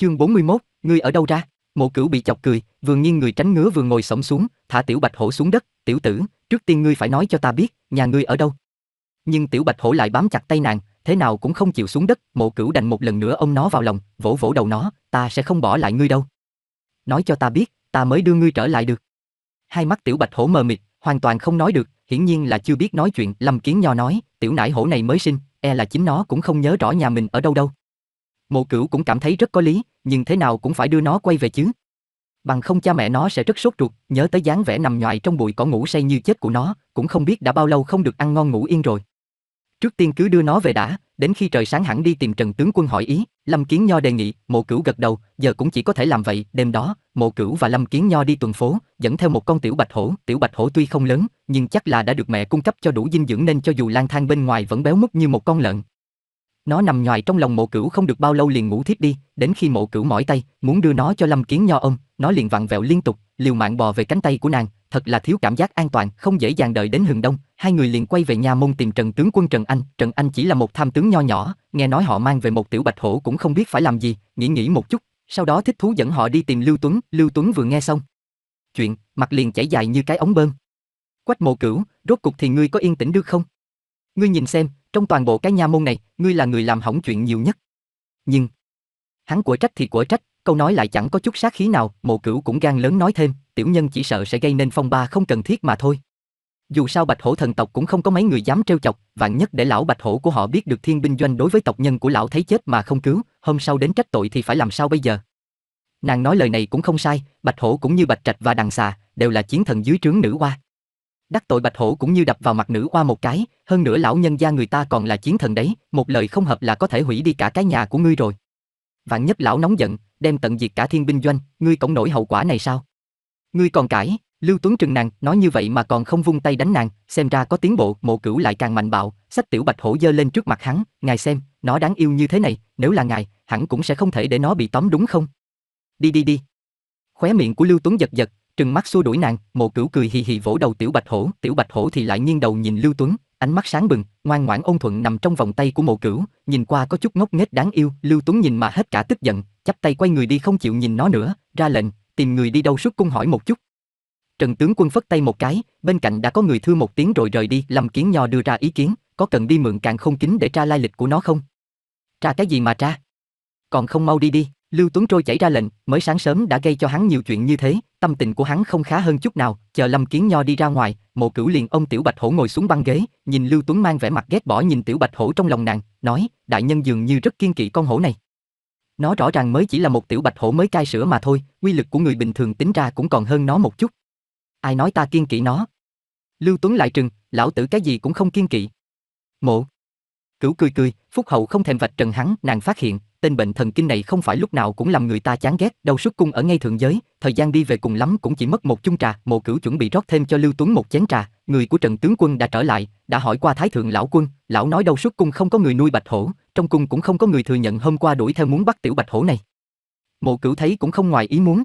Chương 41, ngươi ở đâu ra? Mộ Cửu bị chọc cười, vừa nghiêng người tránh ngứa vừa ngồi xổm xuống, thả tiểu Bạch Hổ xuống đất, "Tiểu tử, trước tiên ngươi phải nói cho ta biết, nhà ngươi ở đâu?" Nhưng tiểu Bạch Hổ lại bám chặt tay nàng, thế nào cũng không chịu xuống đất, Mộ Cửu đành một lần nữa ôm nó vào lòng, vỗ vỗ đầu nó, "Ta sẽ không bỏ lại ngươi đâu. Nói cho ta biết, ta mới đưa ngươi trở lại được." Hai mắt tiểu Bạch Hổ mờ mịt, hoàn toàn không nói được, hiển nhiên là chưa biết nói chuyện, Lâm Kiến Nho nói, "Tiểu nãi hổ này mới sinh, e là chính nó cũng không nhớ rõ nhà mình ở đâu đâu." Mộ Cửu cũng cảm thấy rất có lý, nhưng thế nào cũng phải đưa nó quay về chứ. Bằng không cha mẹ nó sẽ rất sốt ruột, nhớ tới dáng vẻ nằm nhọại trong bụi cỏ ngủ say như chết của nó, cũng không biết đã bao lâu không được ăn ngon ngủ yên rồi. Trước tiên cứ đưa nó về đã, đến khi trời sáng hẳn đi tìm Trần tướng quân hỏi ý, Lâm Kiến Nho đề nghị, Mộ Cửu gật đầu, giờ cũng chỉ có thể làm vậy, đêm đó, Mộ Cửu và Lâm Kiến Nho đi tuần phố, dẫn theo một con tiểu bạch hổ, tiểu bạch hổ tuy không lớn, nhưng chắc là đã được mẹ cung cấp cho đủ dinh dưỡng nên cho dù lang thang bên ngoài vẫn béo múc như một con lợn. Nó nằm nhòi trong lòng mộ cửu không được bao lâu liền ngủ thiếp đi, đến khi mộ cửu mỏi tay, muốn đưa nó cho Lâm Kiến Nho ôm, nó liền vặn vẹo liên tục, liều mạng bò về cánh tay của nàng, thật là thiếu cảm giác an toàn, không dễ dàng đợi đến hừng đông, hai người liền quay về nhà môn tìm Trần tướng quân Trần Anh, Trần Anh chỉ là một tham tướng nho nhỏ, nghe nói họ mang về một tiểu bạch hổ cũng không biết phải làm gì, nghĩ nghĩ một chút, sau đó thích thú dẫn họ đi tìm Lưu Tuấn, Lưu Tuấn vừa nghe xong, chuyện, mặt liền chảy dài như cái ống bơm. Quách Mộ Cửu, rốt cục thì ngươi có yên tĩnh được không? Ngươi nhìn xem, trong toàn bộ cái nha môn này, ngươi là người làm hỏng chuyện nhiều nhất. Nhưng, hắn của trách thì của trách, câu nói lại chẳng có chút sát khí nào, mộ cửu cũng gan lớn nói thêm, tiểu nhân chỉ sợ sẽ gây nên phong ba không cần thiết mà thôi. Dù sao bạch hổ thần tộc cũng không có mấy người dám trêu chọc, vạn nhất để lão bạch hổ của họ biết được thiên binh doanh đối với tộc nhân của lão thấy chết mà không cứu, hôm sau đến trách tội thì phải làm sao bây giờ? Nàng nói lời này cũng không sai, bạch hổ cũng như bạch trạch và đằng xà, đều là chiến thần dưới trướng nữ hoa đắc tội bạch hổ cũng như đập vào mặt nữ qua một cái, hơn nữa lão nhân gia người ta còn là chiến thần đấy, một lời không hợp là có thể hủy đi cả cái nhà của ngươi rồi. Vạn nhất lão nóng giận, đem tận diệt cả thiên binh doanh, ngươi cổng nổi hậu quả này sao? Ngươi còn cãi, Lưu Tuấn trừng nàng, nói như vậy mà còn không vung tay đánh nàng, xem ra có tiến bộ, mộ cửu lại càng mạnh bạo, sách tiểu bạch hổ dơ lên trước mặt hắn, ngài xem, nó đáng yêu như thế này, nếu là ngài, hẳn cũng sẽ không thể để nó bị tóm đúng không? Đi đi đi. Khóe miệng của Lưu Tuấn giật giật, trừng mắt xua đuổi nàng mộ cửu cười hì hì vỗ đầu tiểu bạch hổ tiểu bạch hổ thì lại nghiêng đầu nhìn lưu tuấn ánh mắt sáng bừng ngoan ngoãn ôn thuận nằm trong vòng tay của mộ cửu nhìn qua có chút ngốc nghếch đáng yêu lưu tuấn nhìn mà hết cả tức giận chắp tay quay người đi không chịu nhìn nó nữa ra lệnh tìm người đi đâu suốt cung hỏi một chút trần tướng quân phất tay một cái bên cạnh đã có người thưa một tiếng rồi rời đi lâm kiến nho đưa ra ý kiến có cần đi mượn càng không kính để tra lai lịch của nó không tra cái gì mà tra còn không mau đi đi Lưu Tuấn Trôi chảy ra lệnh, mới sáng sớm đã gây cho hắn nhiều chuyện như thế, tâm tình của hắn không khá hơn chút nào, chờ Lâm Kiến Nho đi ra ngoài, Mộ Cửu liền ông Tiểu Bạch Hổ ngồi xuống băng ghế, nhìn Lưu Tuấn mang vẻ mặt ghét bỏ nhìn Tiểu Bạch Hổ trong lòng nàng, nói, đại nhân dường như rất kiên kỵ con hổ này. Nó rõ ràng mới chỉ là một tiểu bạch hổ mới cai sữa mà thôi, quy lực của người bình thường tính ra cũng còn hơn nó một chút. Ai nói ta kiên kỵ nó? Lưu Tuấn lại trừng, lão tử cái gì cũng không kiên kỵ. Mộ. Cửu cười cười, Phúc Hậu không thèm vạch trần hắn, nàng phát hiện, tên bệnh thần kinh này không phải lúc nào cũng làm người ta chán ghét, đầu xuất cung ở ngay thượng giới, thời gian đi về cùng lắm cũng chỉ mất một chung trà, Mộ Cửu chuẩn bị rót thêm cho Lưu Tuấn một chén trà, người của Trần tướng quân đã trở lại, đã hỏi qua Thái thượng lão quân, lão nói đầu xuất cung không có người nuôi bạch hổ, trong cung cũng không có người thừa nhận hôm qua đuổi theo muốn bắt tiểu bạch hổ này. Mộ Cửu thấy cũng không ngoài ý muốn.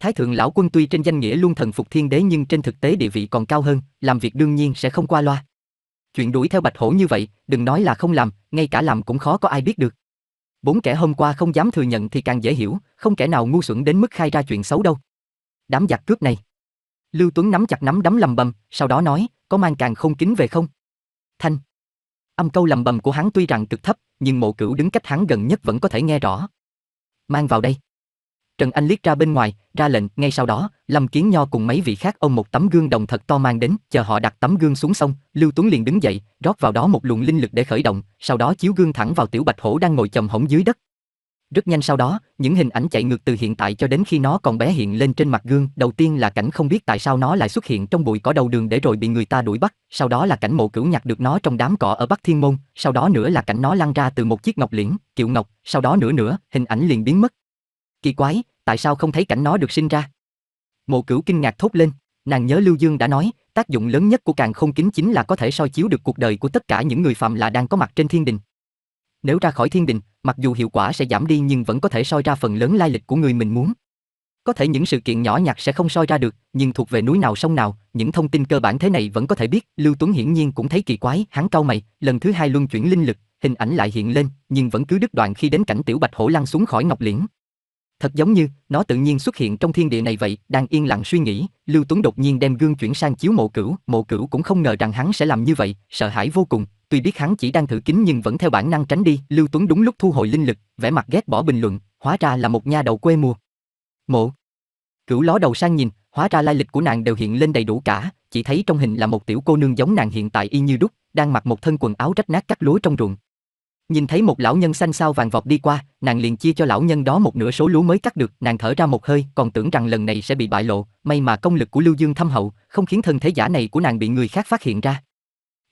Thái thượng lão quân tuy trên danh nghĩa luôn thần phục thiên đế nhưng trên thực tế địa vị còn cao hơn, làm việc đương nhiên sẽ không qua loa. Chuyện đuổi theo bạch hổ như vậy, đừng nói là không làm, ngay cả làm cũng khó có ai biết được bốn kẻ hôm qua không dám thừa nhận thì càng dễ hiểu, không kẻ nào ngu xuẩn đến mức khai ra chuyện xấu đâu. Đám giặc cướp này. Lưu Tuấn nắm chặt nắm đấm lầm bầm, sau đó nói, có mang càng không kính về không? Thanh. Âm câu lầm bầm của hắn tuy rằng cực thấp, nhưng mộ cửu đứng cách hắn gần nhất vẫn có thể nghe rõ. Mang vào đây. Trần Anh liếc ra bên ngoài, ra lệnh, ngay sau đó, Lâm Kiến Nho cùng mấy vị khác ông một tấm gương đồng thật to mang đến, chờ họ đặt tấm gương xuống xong, Lưu Tuấn liền đứng dậy, rót vào đó một luồng linh lực để khởi động, sau đó chiếu gương thẳng vào tiểu Bạch Hổ đang ngồi chầm hổng dưới đất. Rất nhanh sau đó, những hình ảnh chạy ngược từ hiện tại cho đến khi nó còn bé hiện lên trên mặt gương, đầu tiên là cảnh không biết tại sao nó lại xuất hiện trong bụi cỏ đầu đường để rồi bị người ta đuổi bắt, sau đó là cảnh Mộ Cửu nhặt được nó trong đám cỏ ở Bắc Thiên Môn, sau đó nữa là cảnh nó lăn ra từ một chiếc ngọc liễn, kiệu ngọc, sau đó nữa nữa, hình ảnh liền biến mất, Kỳ quái, tại sao không thấy cảnh nó được sinh ra? Mộ Cửu kinh ngạc thốt lên, nàng nhớ Lưu Dương đã nói, tác dụng lớn nhất của càng không kính chính là có thể soi chiếu được cuộc đời của tất cả những người phạm là đang có mặt trên thiên đình. Nếu ra khỏi thiên đình, mặc dù hiệu quả sẽ giảm đi nhưng vẫn có thể soi ra phần lớn lai lịch của người mình muốn. Có thể những sự kiện nhỏ nhặt sẽ không soi ra được, nhưng thuộc về núi nào sông nào, những thông tin cơ bản thế này vẫn có thể biết, Lưu Tuấn hiển nhiên cũng thấy kỳ quái, hắn cau mày, lần thứ hai luân chuyển linh lực, hình ảnh lại hiện lên, nhưng vẫn cứ đứt đoạn khi đến cảnh tiểu Bạch Hổ lăn xuống khỏi ngọc liễn. Thật giống như nó tự nhiên xuất hiện trong thiên địa này vậy, đang yên lặng suy nghĩ, Lưu Tuấn đột nhiên đem gương chuyển sang chiếu Mộ Cửu, Mộ Cửu cũng không ngờ rằng hắn sẽ làm như vậy, sợ hãi vô cùng, tuy biết hắn chỉ đang thử kính nhưng vẫn theo bản năng tránh đi, Lưu Tuấn đúng lúc thu hồi linh lực, vẻ mặt ghét bỏ bình luận, hóa ra là một nha đầu quê mùa. Mộ Cửu ló đầu sang nhìn, hóa ra lai lịch của nàng đều hiện lên đầy đủ cả, chỉ thấy trong hình là một tiểu cô nương giống nàng hiện tại y như đúc, đang mặc một thân quần áo rách nát cắt lúa trong ruộng, Nhìn thấy một lão nhân xanh xao vàng vọt đi qua, nàng liền chia cho lão nhân đó một nửa số lúa mới cắt được, nàng thở ra một hơi, còn tưởng rằng lần này sẽ bị bại lộ, may mà công lực của Lưu Dương thâm hậu, không khiến thân thế giả này của nàng bị người khác phát hiện ra.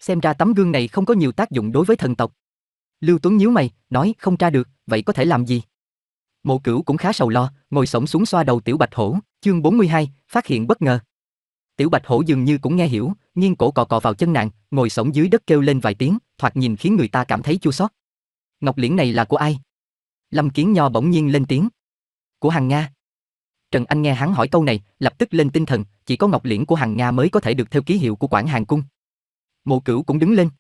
Xem ra tấm gương này không có nhiều tác dụng đối với thần tộc. Lưu Tuấn nhíu mày, nói không tra được, vậy có thể làm gì? Mộ Cửu cũng khá sầu lo, ngồi xổm xuống xoa đầu tiểu Bạch Hổ, chương 42, phát hiện bất ngờ. Tiểu Bạch Hổ dường như cũng nghe hiểu, nghiêng cổ cọ cọ vào chân nàng, ngồi xổm dưới đất kêu lên vài tiếng, thoạt nhìn khiến người ta cảm thấy chua xót. Ngọc liễn này là của ai? Lâm Kiến Nho bỗng nhiên lên tiếng. Của Hằng Nga. Trần Anh nghe hắn hỏi câu này, lập tức lên tinh thần, chỉ có ngọc liễn của Hằng Nga mới có thể được theo ký hiệu của quản hàng cung. Mộ Cửu cũng đứng lên.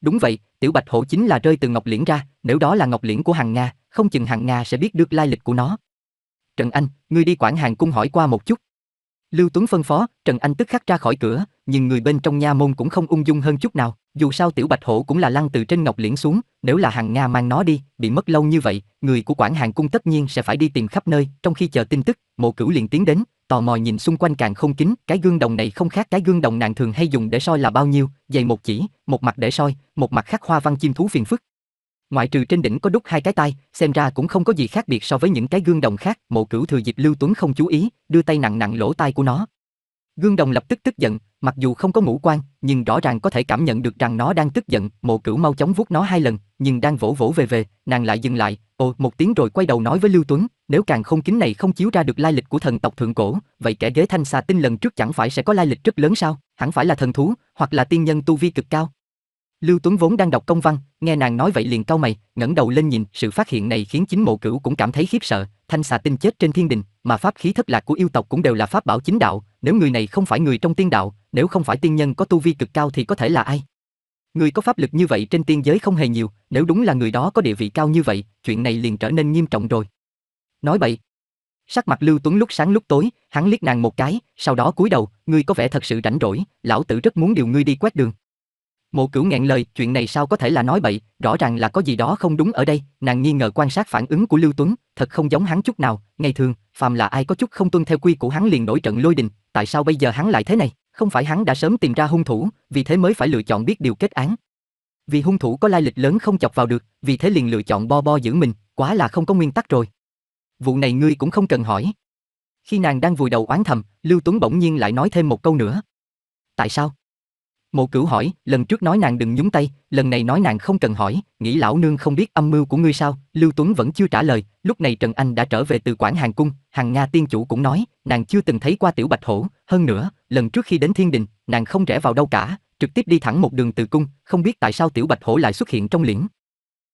Đúng vậy, tiểu bạch hổ chính là rơi từ ngọc liễn ra, nếu đó là ngọc liễn của Hằng Nga, không chừng Hằng Nga sẽ biết được lai lịch của nó. Trần Anh, ngươi đi quản hàng cung hỏi qua một chút. Lưu Tuấn phân phó, Trần Anh tức khắc ra khỏi cửa, nhưng người bên trong nha môn cũng không ung dung hơn chút nào, dù sao tiểu Bạch Hổ cũng là lăn từ trên ngọc liễn xuống, nếu là hàng Nga mang nó đi, bị mất lâu như vậy, người của quản hàng cung tất nhiên sẽ phải đi tìm khắp nơi, trong khi chờ tin tức, Mộ Cửu liền tiến đến, tò mò nhìn xung quanh càng không kín, cái gương đồng này không khác cái gương đồng nàng thường hay dùng để soi là bao nhiêu, dày một chỉ, một mặt để soi, một mặt khắc hoa văn chim thú phiền phức, ngoại trừ trên đỉnh có đúc hai cái tai, xem ra cũng không có gì khác biệt so với những cái gương đồng khác, Mộ Cửu thừa dịp Lưu Tuấn không chú ý, đưa tay nặng nặng lỗ tai của nó. Gương đồng lập tức tức giận, mặc dù không có ngũ quan, nhưng rõ ràng có thể cảm nhận được rằng nó đang tức giận, Mộ Cửu mau chóng vuốt nó hai lần, nhưng đang vỗ vỗ về về, nàng lại dừng lại, ồ, một tiếng rồi quay đầu nói với Lưu Tuấn, nếu càng không kính này không chiếu ra được lai lịch của thần tộc thượng cổ, vậy kẻ ghế thanh xà tinh lần trước chẳng phải sẽ có lai lịch rất lớn sao? Hẳn phải là thần thú, hoặc là tiên nhân tu vi cực cao. Lưu Tuấn vốn đang đọc công văn, nghe nàng nói vậy liền cau mày, ngẩng đầu lên nhìn, sự phát hiện này khiến chính mộ cửu cũng cảm thấy khiếp sợ, thanh xà tinh chết trên thiên đình, mà pháp khí thất lạc của yêu tộc cũng đều là pháp bảo chính đạo, nếu người này không phải người trong tiên đạo, nếu không phải tiên nhân có tu vi cực cao thì có thể là ai? Người có pháp lực như vậy trên tiên giới không hề nhiều, nếu đúng là người đó có địa vị cao như vậy, chuyện này liền trở nên nghiêm trọng rồi. Nói bậy. Sắc mặt Lưu Tuấn lúc sáng lúc tối, hắn liếc nàng một cái, sau đó cúi đầu, ngươi có vẻ thật sự rảnh rỗi, lão tử rất muốn điều ngươi đi quét đường. Mộ Cửu nghẹn lời, chuyện này sao có thể là nói bậy, rõ ràng là có gì đó không đúng ở đây, nàng nghi ngờ quan sát phản ứng của Lưu Tuấn, thật không giống hắn chút nào, ngày thường, phàm là ai có chút không tuân theo quy củ hắn liền nổi trận lôi đình, tại sao bây giờ hắn lại thế này? Không phải hắn đã sớm tìm ra hung thủ, vì thế mới phải lựa chọn biết điều kết án. Vì hung thủ có lai lịch lớn không chọc vào được, vì thế liền lựa chọn bo bo giữ mình, quá là không có nguyên tắc rồi. Vụ này ngươi cũng không cần hỏi. Khi nàng đang vùi đầu oán thầm, Lưu Tuấn bỗng nhiên lại nói thêm một câu nữa. Tại sao? Mộ Cửu hỏi, lần trước nói nàng đừng nhúng tay, lần này nói nàng không cần hỏi, nghĩ lão nương không biết âm mưu của ngươi sao? Lưu Tuấn vẫn chưa trả lời, lúc này Trần Anh đã trở về từ quản Hàng cung, Hàng Nga tiên chủ cũng nói, nàng chưa từng thấy qua tiểu Bạch Hổ, hơn nữa, lần trước khi đến Thiên Đình, nàng không rẽ vào đâu cả, trực tiếp đi thẳng một đường từ cung, không biết tại sao tiểu Bạch Hổ lại xuất hiện trong liễn.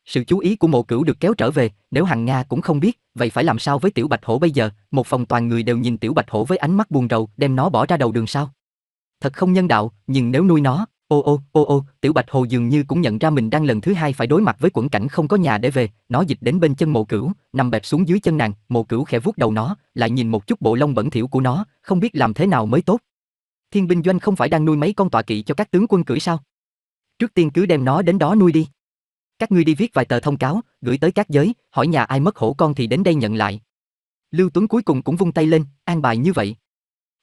Sự chú ý của Mộ Cửu được kéo trở về, nếu Hàng Nga cũng không biết, vậy phải làm sao với tiểu Bạch Hổ bây giờ? Một phòng toàn người đều nhìn tiểu Bạch Hổ với ánh mắt buồn rầu, đem nó bỏ ra đầu đường sao? thật không nhân đạo, nhưng nếu nuôi nó, ô ô, ô ô, tiểu bạch hồ dường như cũng nhận ra mình đang lần thứ hai phải đối mặt với quẫn cảnh không có nhà để về, nó dịch đến bên chân mộ cửu, nằm bẹp xuống dưới chân nàng, mộ cửu khẽ vuốt đầu nó, lại nhìn một chút bộ lông bẩn thỉu của nó, không biết làm thế nào mới tốt. Thiên binh doanh không phải đang nuôi mấy con tọa kỵ cho các tướng quân cưỡi sao? Trước tiên cứ đem nó đến đó nuôi đi. Các ngươi đi viết vài tờ thông cáo, gửi tới các giới, hỏi nhà ai mất hổ con thì đến đây nhận lại. Lưu Tuấn cuối cùng cũng vung tay lên, an bài như vậy.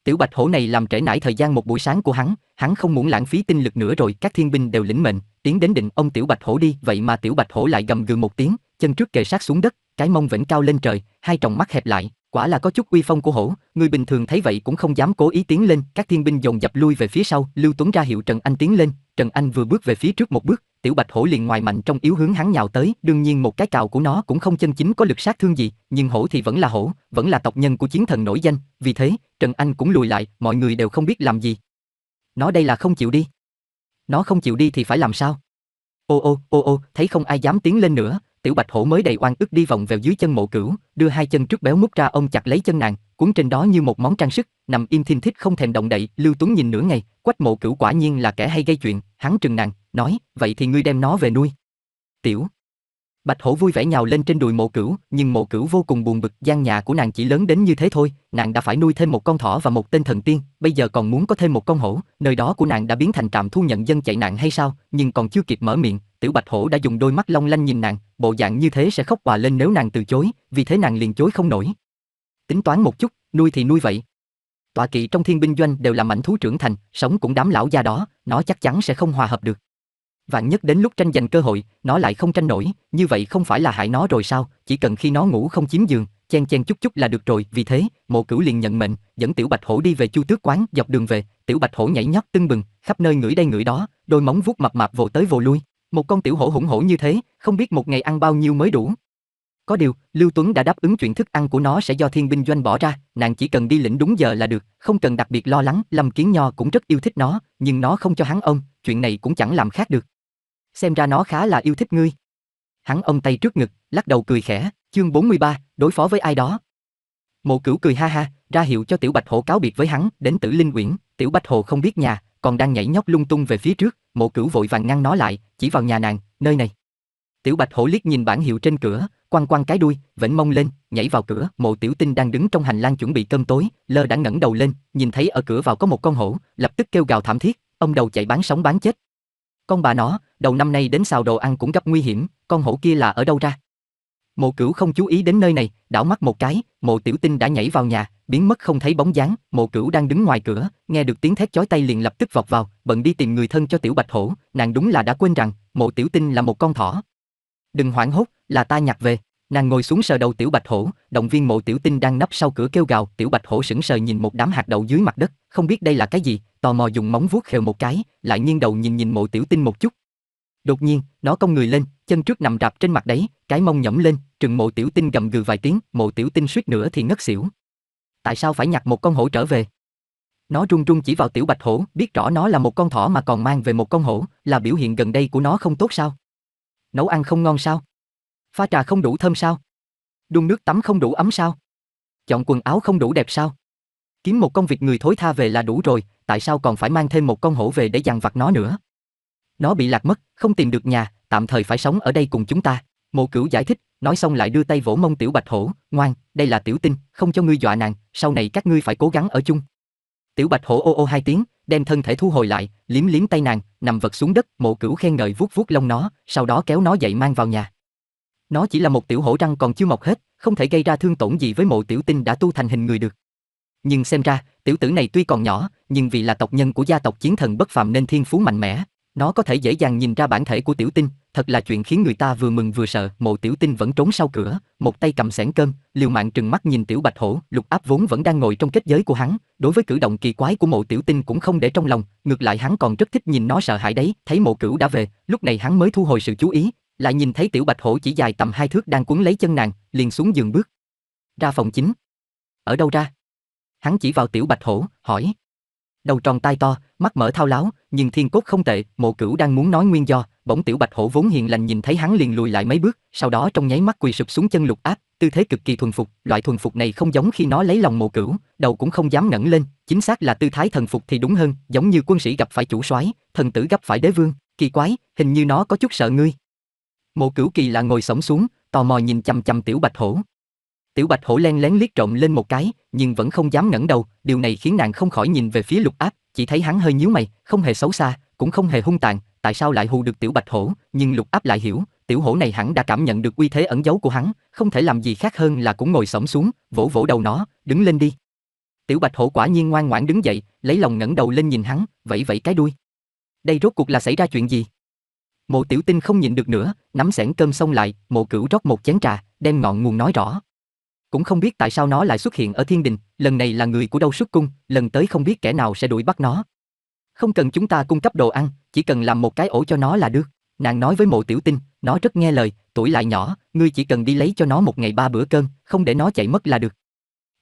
Tiểu Bạch Hổ này làm trễ nải thời gian một buổi sáng của hắn, hắn không muốn lãng phí tinh lực nữa rồi, các thiên binh đều lĩnh mệnh, tiến đến định ông Tiểu Bạch Hổ đi, vậy mà Tiểu Bạch Hổ lại gầm gừ một tiếng, chân trước kề sát xuống đất, cái mông vẫn cao lên trời, hai tròng mắt hẹp lại, quả là có chút uy phong của hổ, người bình thường thấy vậy cũng không dám cố ý tiến lên, các thiên binh dồn dập lui về phía sau, Lưu Tuấn ra hiệu Trần Anh tiến lên, Trần Anh vừa bước về phía trước một bước, tiểu bạch hổ liền ngoài mạnh trong yếu hướng hắn nhào tới, đương nhiên một cái cào của nó cũng không chân chính có lực sát thương gì, nhưng hổ thì vẫn là hổ, vẫn là tộc nhân của chiến thần nổi danh, vì thế, Trần Anh cũng lùi lại, mọi người đều không biết làm gì. Nó đây là không chịu đi. Nó không chịu đi thì phải làm sao? Ô ô, ô ô, thấy không ai dám tiến lên nữa, tiểu bạch hổ mới đầy oan ức đi vòng vào dưới chân mộ cửu, đưa hai chân trước béo mút ra ôm chặt lấy chân nàng, cuốn trên đó như một món trang sức, nằm im thiên thích không thèm động đậy, Lưu Tuấn nhìn nửa ngày, quách mộ cửu quả nhiên là kẻ hay gây chuyện, hắn trừng nàng, nói, vậy thì ngươi đem nó về nuôi. Tiểu. Bạch hổ vui vẻ nhào lên trên đùi mộ cửu, nhưng mộ cửu vô cùng buồn bực, gian nhà của nàng chỉ lớn đến như thế thôi, nàng đã phải nuôi thêm một con thỏ và một tên thần tiên, bây giờ còn muốn có thêm một con hổ, nơi đó của nàng đã biến thành trạm thu nhận dân chạy nạn hay sao, nhưng còn chưa kịp mở miệng, tiểu bạch hổ đã dùng đôi mắt long lanh nhìn nàng, bộ dạng như thế sẽ khóc hòa lên nếu nàng từ chối, vì thế nàng liền chối không nổi. Tính toán một chút, nuôi thì nuôi vậy. Tọa kỵ trong thiên binh doanh đều là mảnh thú trưởng thành, sống cũng đám lão gia đó, nó chắc chắn sẽ không hòa hợp được. Vạn nhất đến lúc tranh giành cơ hội, nó lại không tranh nổi, như vậy không phải là hại nó rồi sao, chỉ cần khi nó ngủ không chiếm giường, chen chen chút chút là được rồi, vì thế, Mộ Cửu liền nhận mệnh, dẫn Tiểu Bạch Hổ đi về Chu Tước quán, dọc đường về, Tiểu Bạch Hổ nhảy nhót tưng bừng, khắp nơi ngửi đây ngửi đó, đôi móng vuốt mập mạp vồ tới vồ lui, một con tiểu hổ hủng hổ như thế, không biết một ngày ăn bao nhiêu mới đủ. Có điều, Lưu Tuấn đã đáp ứng chuyện thức ăn của nó sẽ do thiên binh doanh bỏ ra, nàng chỉ cần đi lĩnh đúng giờ là được, không cần đặc biệt lo lắng, Lâm Kiến Nho cũng rất yêu thích nó, nhưng nó không cho hắn ôm, chuyện này cũng chẳng làm khác được xem ra nó khá là yêu thích ngươi. Hắn ông tay trước ngực, lắc đầu cười khẽ, chương 43, đối phó với ai đó. Mộ Cửu cười ha ha, ra hiệu cho Tiểu Bạch Hổ cáo biệt với hắn, đến Tử Linh quyển Tiểu Bạch hổ không biết nhà, còn đang nhảy nhóc lung tung về phía trước, Mộ Cửu vội vàng ngăn nó lại, chỉ vào nhà nàng, nơi này. Tiểu Bạch Hổ liếc nhìn bản hiệu trên cửa, quăng quăng cái đuôi, vẫn mông lên, nhảy vào cửa, Mộ Tiểu Tinh đang đứng trong hành lang chuẩn bị cơm tối, lơ đã ngẩng đầu lên, nhìn thấy ở cửa vào có một con hổ, lập tức kêu gào thảm thiết, ông đầu chạy bán sống bán chết, con bà nó, đầu năm nay đến xào đồ ăn cũng gặp nguy hiểm, con hổ kia là ở đâu ra? Mộ Cửu không chú ý đến nơi này, đảo mắt một cái, Mộ Tiểu Tinh đã nhảy vào nhà, biến mất không thấy bóng dáng, Mộ Cửu đang đứng ngoài cửa, nghe được tiếng thét chói tay liền lập tức vọt vào, bận đi tìm người thân cho Tiểu Bạch Hổ, nàng đúng là đã quên rằng, Mộ Tiểu Tinh là một con thỏ. Đừng hoảng hốt, là ta nhặt về. Nàng ngồi xuống sờ đầu tiểu bạch hổ, động viên mộ tiểu tinh đang nấp sau cửa kêu gào, tiểu bạch hổ sững sờ nhìn một đám hạt đậu dưới mặt đất, không biết đây là cái gì, tò mò dùng móng vuốt khều một cái, lại nghiêng đầu nhìn nhìn mộ tiểu tinh một chút. Đột nhiên, nó cong người lên, chân trước nằm rạp trên mặt đấy, cái mông nhẫm lên, trừng mộ tiểu tinh gầm gừ vài tiếng, mộ tiểu tinh suýt nữa thì ngất xỉu. Tại sao phải nhặt một con hổ trở về? Nó run run chỉ vào tiểu bạch hổ, biết rõ nó là một con thỏ mà còn mang về một con hổ, là biểu hiện gần đây của nó không tốt sao? Nấu ăn không ngon sao? Pha trà không đủ thơm sao? Đun nước tắm không đủ ấm sao? Chọn quần áo không đủ đẹp sao? Kiếm một công việc người thối tha về là đủ rồi, tại sao còn phải mang thêm một con hổ về để dằn vặt nó nữa? Nó bị lạc mất, không tìm được nhà, tạm thời phải sống ở đây cùng chúng ta. Mộ Cửu giải thích, nói xong lại đưa tay vỗ mông tiểu Bạch Hổ, "Ngoan, đây là tiểu tinh, không cho ngươi dọa nàng, sau này các ngươi phải cố gắng ở chung." Tiểu Bạch Hổ ô ô hai tiếng, đem thân thể thu hồi lại, liếm liếm tay nàng, nằm vật xuống đất, Mộ Cửu khen ngợi vuốt vuốt lông nó, sau đó kéo nó dậy mang vào nhà. Nó chỉ là một tiểu hổ răng còn chưa mọc hết, không thể gây ra thương tổn gì với mộ tiểu tinh đã tu thành hình người được. Nhưng xem ra, tiểu tử này tuy còn nhỏ, nhưng vì là tộc nhân của gia tộc chiến thần bất phàm nên thiên phú mạnh mẽ, nó có thể dễ dàng nhìn ra bản thể của tiểu tinh, thật là chuyện khiến người ta vừa mừng vừa sợ. Mộ tiểu tinh vẫn trốn sau cửa, một tay cầm sẻn cơm, liều mạng trừng mắt nhìn tiểu bạch hổ, lục áp vốn vẫn đang ngồi trong kết giới của hắn, đối với cử động kỳ quái của mộ tiểu tinh cũng không để trong lòng, ngược lại hắn còn rất thích nhìn nó sợ hãi đấy. Thấy mộ cửu đã về, lúc này hắn mới thu hồi sự chú ý, lại nhìn thấy tiểu bạch hổ chỉ dài tầm hai thước đang quấn lấy chân nàng, liền xuống giường bước. Ra phòng chính. Ở đâu ra? Hắn chỉ vào tiểu bạch hổ, hỏi. Đầu tròn tai to, mắt mở thao láo, nhưng thiên cốt không tệ, mộ cửu đang muốn nói nguyên do, bỗng tiểu bạch hổ vốn hiền lành nhìn thấy hắn liền lùi lại mấy bước, sau đó trong nháy mắt quỳ sụp xuống chân lục áp, tư thế cực kỳ thuần phục, loại thuần phục này không giống khi nó lấy lòng mộ cửu, đầu cũng không dám ngẩng lên, chính xác là tư thái thần phục thì đúng hơn, giống như quân sĩ gặp phải chủ soái, thần tử gặp phải đế vương, kỳ quái, hình như nó có chút sợ ngươi. Mộ Cửu Kỳ là ngồi sổng xuống, tò mò nhìn chằm chằm Tiểu Bạch Hổ. Tiểu Bạch Hổ len lén liếc trộm lên một cái, nhưng vẫn không dám ngẩng đầu, điều này khiến nàng không khỏi nhìn về phía Lục Áp, chỉ thấy hắn hơi nhíu mày, không hề xấu xa, cũng không hề hung tàn, tại sao lại hù được Tiểu Bạch Hổ, nhưng Lục Áp lại hiểu, tiểu hổ này hẳn đã cảm nhận được uy thế ẩn giấu của hắn, không thể làm gì khác hơn là cũng ngồi xổm xuống, vỗ vỗ đầu nó, đứng lên đi. Tiểu Bạch Hổ quả nhiên ngoan ngoãn đứng dậy, lấy lòng ngẩng đầu lên nhìn hắn, vẫy vẫy cái đuôi. Đây rốt cuộc là xảy ra chuyện gì? Mộ Tiểu Tinh không nhịn được nữa, nắm sẻn cơm xong lại, Mộ Cửu rót một chén trà, đem ngọn nguồn nói rõ. Cũng không biết tại sao nó lại xuất hiện ở Thiên Đình, lần này là người của đâu xuất cung, lần tới không biết kẻ nào sẽ đuổi bắt nó. Không cần chúng ta cung cấp đồ ăn, chỉ cần làm một cái ổ cho nó là được. Nàng nói với Mộ Tiểu Tinh, nó rất nghe lời, tuổi lại nhỏ, ngươi chỉ cần đi lấy cho nó một ngày ba bữa cơm, không để nó chạy mất là được.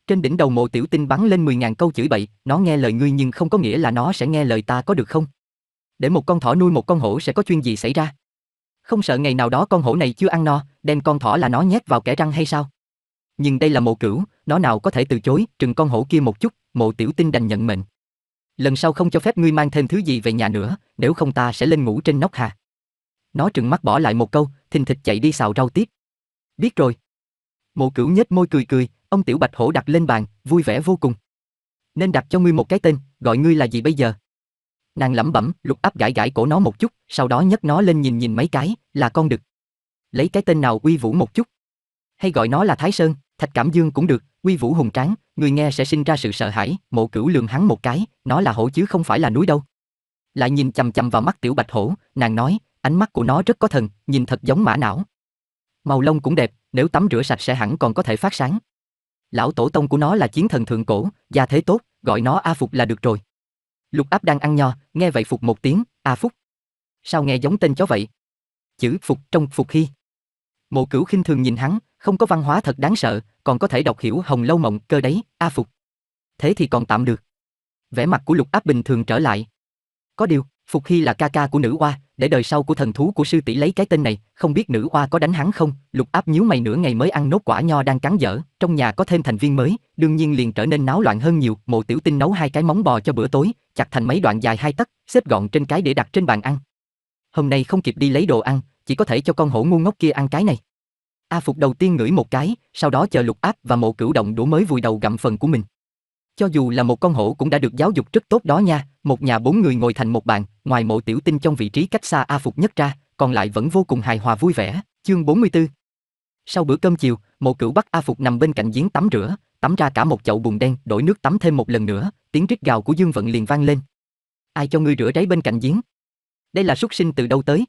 Trên đỉnh đầu Mộ Tiểu Tinh bắn lên 10000 câu chửi bậy, nó nghe lời ngươi nhưng không có nghĩa là nó sẽ nghe lời ta có được không? để một con thỏ nuôi một con hổ sẽ có chuyện gì xảy ra? Không sợ ngày nào đó con hổ này chưa ăn no, đem con thỏ là nó nhét vào kẻ răng hay sao? Nhưng đây là mộ cửu, nó nào có thể từ chối, trừng con hổ kia một chút, mộ tiểu tinh đành nhận mệnh. Lần sau không cho phép ngươi mang thêm thứ gì về nhà nữa, nếu không ta sẽ lên ngủ trên nóc hà. Nó trừng mắt bỏ lại một câu, thình thịch chạy đi xào rau tiếp. Biết rồi. Mộ cửu nhếch môi cười cười, ông tiểu bạch hổ đặt lên bàn, vui vẻ vô cùng. Nên đặt cho ngươi một cái tên, gọi ngươi là gì bây giờ? Nàng lẩm bẩm, lục áp gãi gãi cổ nó một chút, sau đó nhấc nó lên nhìn nhìn mấy cái, là con đực. Lấy cái tên nào uy vũ một chút? Hay gọi nó là Thái Sơn, Thạch Cảm Dương cũng được, uy vũ hùng tráng, người nghe sẽ sinh ra sự sợ hãi, mộ cửu lường hắn một cái, nó là hổ chứ không phải là núi đâu. Lại nhìn chằm chằm vào mắt tiểu bạch hổ, nàng nói, ánh mắt của nó rất có thần, nhìn thật giống mã não. Màu lông cũng đẹp, nếu tắm rửa sạch sẽ hẳn còn có thể phát sáng. Lão tổ tông của nó là chiến thần thượng cổ, gia thế tốt, gọi nó A Phục là được rồi. Lục áp đang ăn nho, nghe vậy phục một tiếng, à phúc. Sao nghe giống tên chó vậy? Chữ phục trong phục khi. Mộ cửu khinh thường nhìn hắn, không có văn hóa thật đáng sợ, còn có thể đọc hiểu hồng lâu mộng cơ đấy, a phục. Thế thì còn tạm được. Vẻ mặt của lục áp bình thường trở lại. Có điều, Phục Hy là ca ca của nữ Hoa, để đời sau của thần thú của sư tỷ lấy cái tên này, không biết nữ Hoa có đánh hắn không? Lục Áp nhíu mày nửa ngày mới ăn nốt quả nho đang cắn dở, trong nhà có thêm thành viên mới, đương nhiên liền trở nên náo loạn hơn nhiều, Mộ Tiểu Tinh nấu hai cái móng bò cho bữa tối, chặt thành mấy đoạn dài hai tấc, xếp gọn trên cái để đặt trên bàn ăn. Hôm nay không kịp đi lấy đồ ăn, chỉ có thể cho con hổ ngu ngốc kia ăn cái này. A Phục đầu tiên ngửi một cái, sau đó chờ Lục Áp và Mộ Cửu Động đũa mới vùi đầu gặm phần của mình. Cho dù là một con hổ cũng đã được giáo dục rất tốt đó nha, một nhà bốn người ngồi thành một bàn, ngoài mộ tiểu tinh trong vị trí cách xa A Phục nhất ra, còn lại vẫn vô cùng hài hòa vui vẻ. Chương 44 Sau bữa cơm chiều, mộ cửu bắt A Phục nằm bên cạnh giếng tắm rửa, tắm ra cả một chậu bùn đen, đổi nước tắm thêm một lần nữa, tiếng rít gào của Dương Vận liền vang lên. Ai cho ngươi rửa ráy bên cạnh giếng? Đây là xuất sinh từ đâu tới?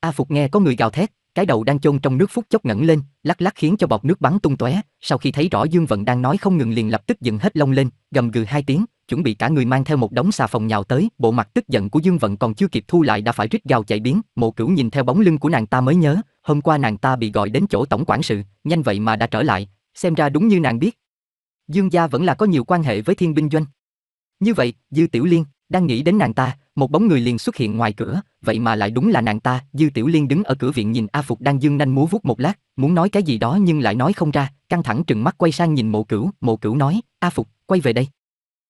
A Phục nghe có người gào thét, cái đầu đang chôn trong nước phút chốc ngẩng lên, lắc lắc khiến cho bọt nước bắn tung tóe, sau khi thấy rõ Dương Vận đang nói không ngừng liền lập tức dựng hết lông lên, gầm gừ hai tiếng, chuẩn bị cả người mang theo một đống xà phòng nhào tới, bộ mặt tức giận của Dương Vận còn chưa kịp thu lại đã phải rít gào chạy biến, Mộ Cửu nhìn theo bóng lưng của nàng ta mới nhớ, hôm qua nàng ta bị gọi đến chỗ tổng quản sự, nhanh vậy mà đã trở lại, xem ra đúng như nàng biết. Dương gia vẫn là có nhiều quan hệ với Thiên binh doanh. Như vậy, Dư Tiểu Liên đang nghĩ đến nàng ta, một bóng người liền xuất hiện ngoài cửa, vậy mà lại đúng là nàng ta, Dư Tiểu Liên đứng ở cửa viện nhìn A Phục đang dương nanh múa vuốt một lát, muốn nói cái gì đó nhưng lại nói không ra, căng thẳng trừng mắt quay sang nhìn Mộ Cửu, Mộ Cửu nói, "A Phục, quay về đây."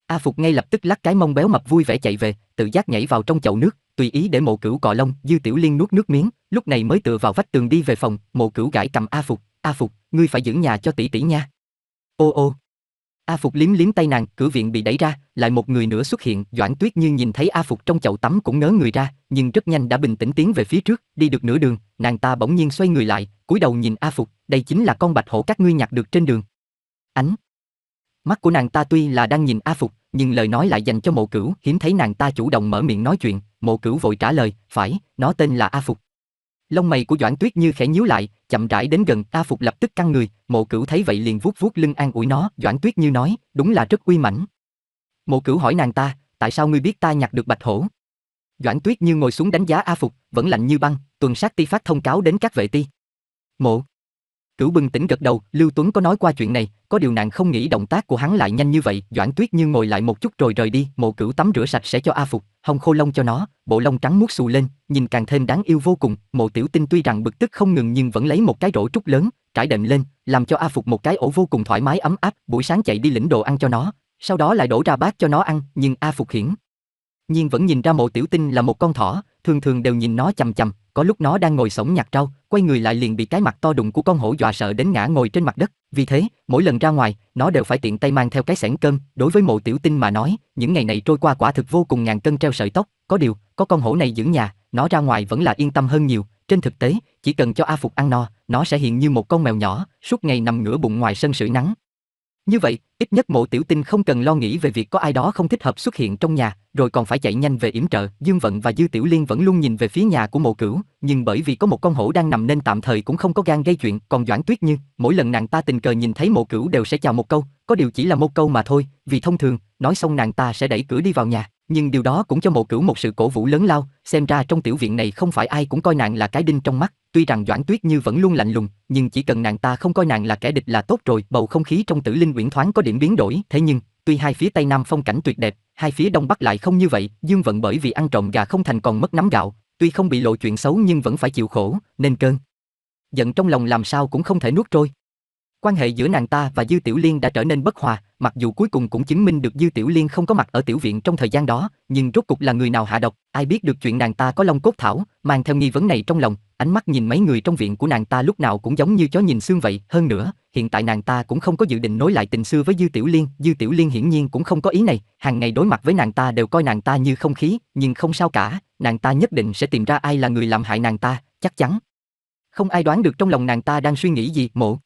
A Phục ngay lập tức lắc cái mông béo mập vui vẻ chạy về, tự giác nhảy vào trong chậu nước, tùy ý để Mộ Cửu cọ lông, Dư Tiểu Liên nuốt nước miếng, lúc này mới tựa vào vách tường đi về phòng, Mộ Cửu gãi cầm A Phục, "A Phục, ngươi phải giữ nhà cho tỷ tỷ nha." Ô ô A Phục liếm liếm tay nàng, cửa viện bị đẩy ra, lại một người nữa xuất hiện, Doãn Tuyết Như nhìn thấy A Phục trong chậu tắm cũng ngớ người ra, nhưng rất nhanh đã bình tĩnh tiến về phía trước, đi được nửa đường, nàng ta bỗng nhiên xoay người lại, cúi đầu nhìn A Phục, đây chính là con bạch hổ các ngươi nhặt được trên đường. Ánh. Mắt của nàng ta tuy là đang nhìn A Phục, nhưng lời nói lại dành cho Mộ Cửu, hiếm thấy nàng ta chủ động mở miệng nói chuyện, Mộ Cửu vội trả lời, "Phải, nó tên là A Phục." Lông mày của Doãn Tuyết Như khẽ nhíu lại, chậm rãi đến gần A Phục lập tức căng người, Mộ Cửu thấy vậy liền vuốt vuốt lưng an ủi nó, Doãn Tuyết Như nói, đúng là rất uy mãnh. Mộ Cửu hỏi nàng ta, tại sao ngươi biết ta nhặt được bạch hổ? Doãn Tuyết Như ngồi xuống đánh giá A Phục, vẫn lạnh như băng, tuần sát ti phát thông cáo đến các vệ ti. Mộ Cửu bừng tỉnh gật đầu, Lưu Tuấn có nói qua chuyện này, có điều nàng không nghĩ động tác của hắn lại nhanh như vậy, Doãn Tuyết Như ngồi lại một chút rồi rời đi, Mộ Cửu tắm rửa sạch sẽ cho A Phục, hồng khô lông cho nó, bộ lông trắng muốt xù lên, nhìn càng thêm đáng yêu vô cùng, Mộ Tiểu Tinh tuy rằng bực tức không ngừng nhưng vẫn lấy một cái rổ trúc lớn, trải đệm lên, làm cho A Phục một cái ổ vô cùng thoải mái ấm áp, buổi sáng chạy đi lĩnh đồ ăn cho nó, sau đó lại đổ ra bát cho nó ăn, nhưng A Phục hiển nhiên vẫn nhìn ra Mộ Tiểu Tinh là một con thỏ, thường thường đều nhìn nó chằm chằm, có lúc nó đang ngồi sổng nhặt rau, quay người lại liền bị cái mặt to đùng của con hổ dọa sợ đến ngã ngồi trên mặt đất. Vì thế, mỗi lần ra ngoài, nó đều phải tiện tay mang theo cái xẻng cơm. Đối với mộ tiểu tinh mà nói, những ngày này trôi qua quả thực vô cùng ngàn cân treo sợi tóc. Có điều, có con hổ này giữ nhà, nó ra ngoài vẫn là yên tâm hơn nhiều. Trên thực tế, chỉ cần cho A Phục ăn no, nó sẽ hiện như một con mèo nhỏ, suốt ngày nằm ngửa bụng ngoài sân sưởi nắng, như vậy, ít nhất mộ tiểu tinh không cần lo nghĩ về việc có ai đó không thích hợp xuất hiện trong nhà, rồi còn phải chạy nhanh về yểm trợ. Dương Vận và Dư Tiểu Liên vẫn luôn nhìn về phía nhà của mộ cửu, nhưng bởi vì có một con hổ đang nằm nên tạm thời cũng không có gan gây chuyện. Còn Doãn Tuyết Như, mỗi lần nàng ta tình cờ nhìn thấy mộ cửu đều sẽ chào một câu, có điều chỉ là một câu mà thôi, vì thông thường, nói xong nàng ta sẽ đẩy cửa đi vào nhà. Nhưng điều đó cũng cho mộ cửu một sự cổ vũ lớn lao, xem ra trong tiểu viện này không phải ai cũng coi nàng là cái đinh trong mắt, tuy rằng Doãn Tuyết Như vẫn luôn lạnh lùng, nhưng chỉ cần nàng ta không coi nàng là kẻ địch là tốt rồi, bầu không khí trong tử linh uyển thoáng có điểm biến đổi, thế nhưng, tuy hai phía tây nam phong cảnh tuyệt đẹp, hai phía đông bắc lại không như vậy, Dương Vận bởi vì ăn trộm gà không thành còn mất nắm gạo, tuy không bị lộ chuyện xấu nhưng vẫn phải chịu khổ, nên cơn giận trong lòng làm sao cũng không thể nuốt trôi. Quan hệ giữa nàng ta và Dư Tiểu Liên đã trở nên bất hòa, mặc dù cuối cùng cũng chứng minh được Dư Tiểu Liên không có mặt ở tiểu viện trong thời gian đó, nhưng rốt cục là người nào hạ độc, ai biết được chuyện nàng ta có long cốt thảo, mang theo nghi vấn này trong lòng, ánh mắt nhìn mấy người trong viện của nàng ta lúc nào cũng giống như chó nhìn xương vậy, hơn nữa, hiện tại nàng ta cũng không có dự định nối lại tình xưa với Dư Tiểu Liên, Dư Tiểu Liên hiển nhiên cũng không có ý này, hàng ngày đối mặt với nàng ta đều coi nàng ta như không khí, nhưng không sao cả, nàng ta nhất định sẽ tìm ra ai là người làm hại nàng ta, chắc chắn. Không ai đoán được trong lòng nàng ta đang suy nghĩ gì, mộ,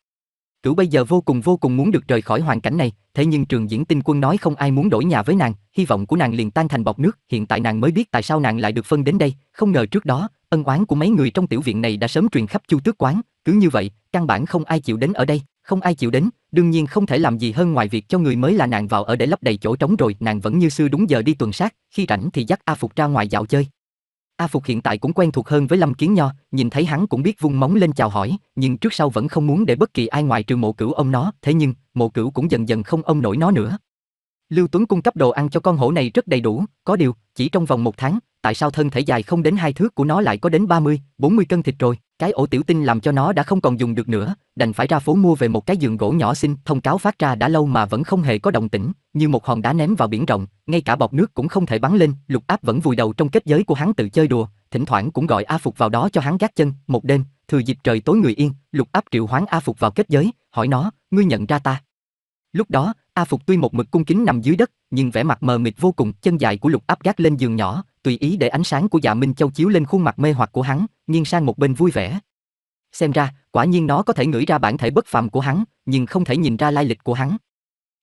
Cửu bây giờ vô cùng vô cùng muốn được rời khỏi hoàn cảnh này, thế nhưng trường diễn tinh quân nói không ai muốn đổi nhà với nàng, hy vọng của nàng liền tan thành bọt nước, hiện tại nàng mới biết tại sao nàng lại được phân đến đây, không ngờ trước đó, ân oán của mấy người trong tiểu viện này đã sớm truyền khắp chu tước quán, cứ như vậy, căn bản không ai chịu đến ở đây, không ai chịu đến, đương nhiên không thể làm gì hơn ngoài việc cho người mới là nàng vào ở để lấp đầy chỗ trống rồi, nàng vẫn như xưa đúng giờ đi tuần sát, khi rảnh thì dắt A Phục ra ngoài dạo chơi, A Phục hiện tại cũng quen thuộc hơn với Lâm Kiến Nho, nhìn thấy hắn cũng biết vung móng lên chào hỏi, nhưng trước sau vẫn không muốn để bất kỳ ai ngoài trừ mộ cửu ông nó, thế nhưng, mộ cửu cũng dần dần không ông nổi nó nữa. Lưu Tuấn cung cấp đồ ăn cho con hổ này rất đầy đủ, có điều, chỉ trong vòng một tháng, tại sao thân thể dài không đến hai thước của nó lại có đến 30, 40 cân thịt rồi. Cái ổ tiểu tinh làm cho nó đã không còn dùng được nữa, đành phải ra phố mua về một cái giường gỗ nhỏ xinh, thông cáo phát ra đã lâu mà vẫn không hề có động tĩnh, như một hòn đá ném vào biển rộng, ngay cả bọt nước cũng không thể bắn lên, lục áp vẫn vùi đầu trong kết giới của hắn tự chơi đùa, thỉnh thoảng cũng gọi A Phục vào đó cho hắn gác chân, một đêm, thừa dịp trời tối người yên, lục áp triệu hoán A Phục vào kết giới, hỏi nó, ngươi nhận ra ta. Lúc đó, A Phục tuy một mực cung kính nằm dưới đất, nhưng vẻ mặt mờ mịt vô cùng, chân dài của lục áp gác lên giường nhỏ, tùy ý để ánh sáng của dạ Minh Châu chiếu lên khuôn mặt mê hoặc của hắn, nghiêng sang một bên vui vẻ. Xem ra, quả nhiên nó có thể ngửi ra bản thể bất phàm của hắn, nhưng không thể nhìn ra lai lịch của hắn.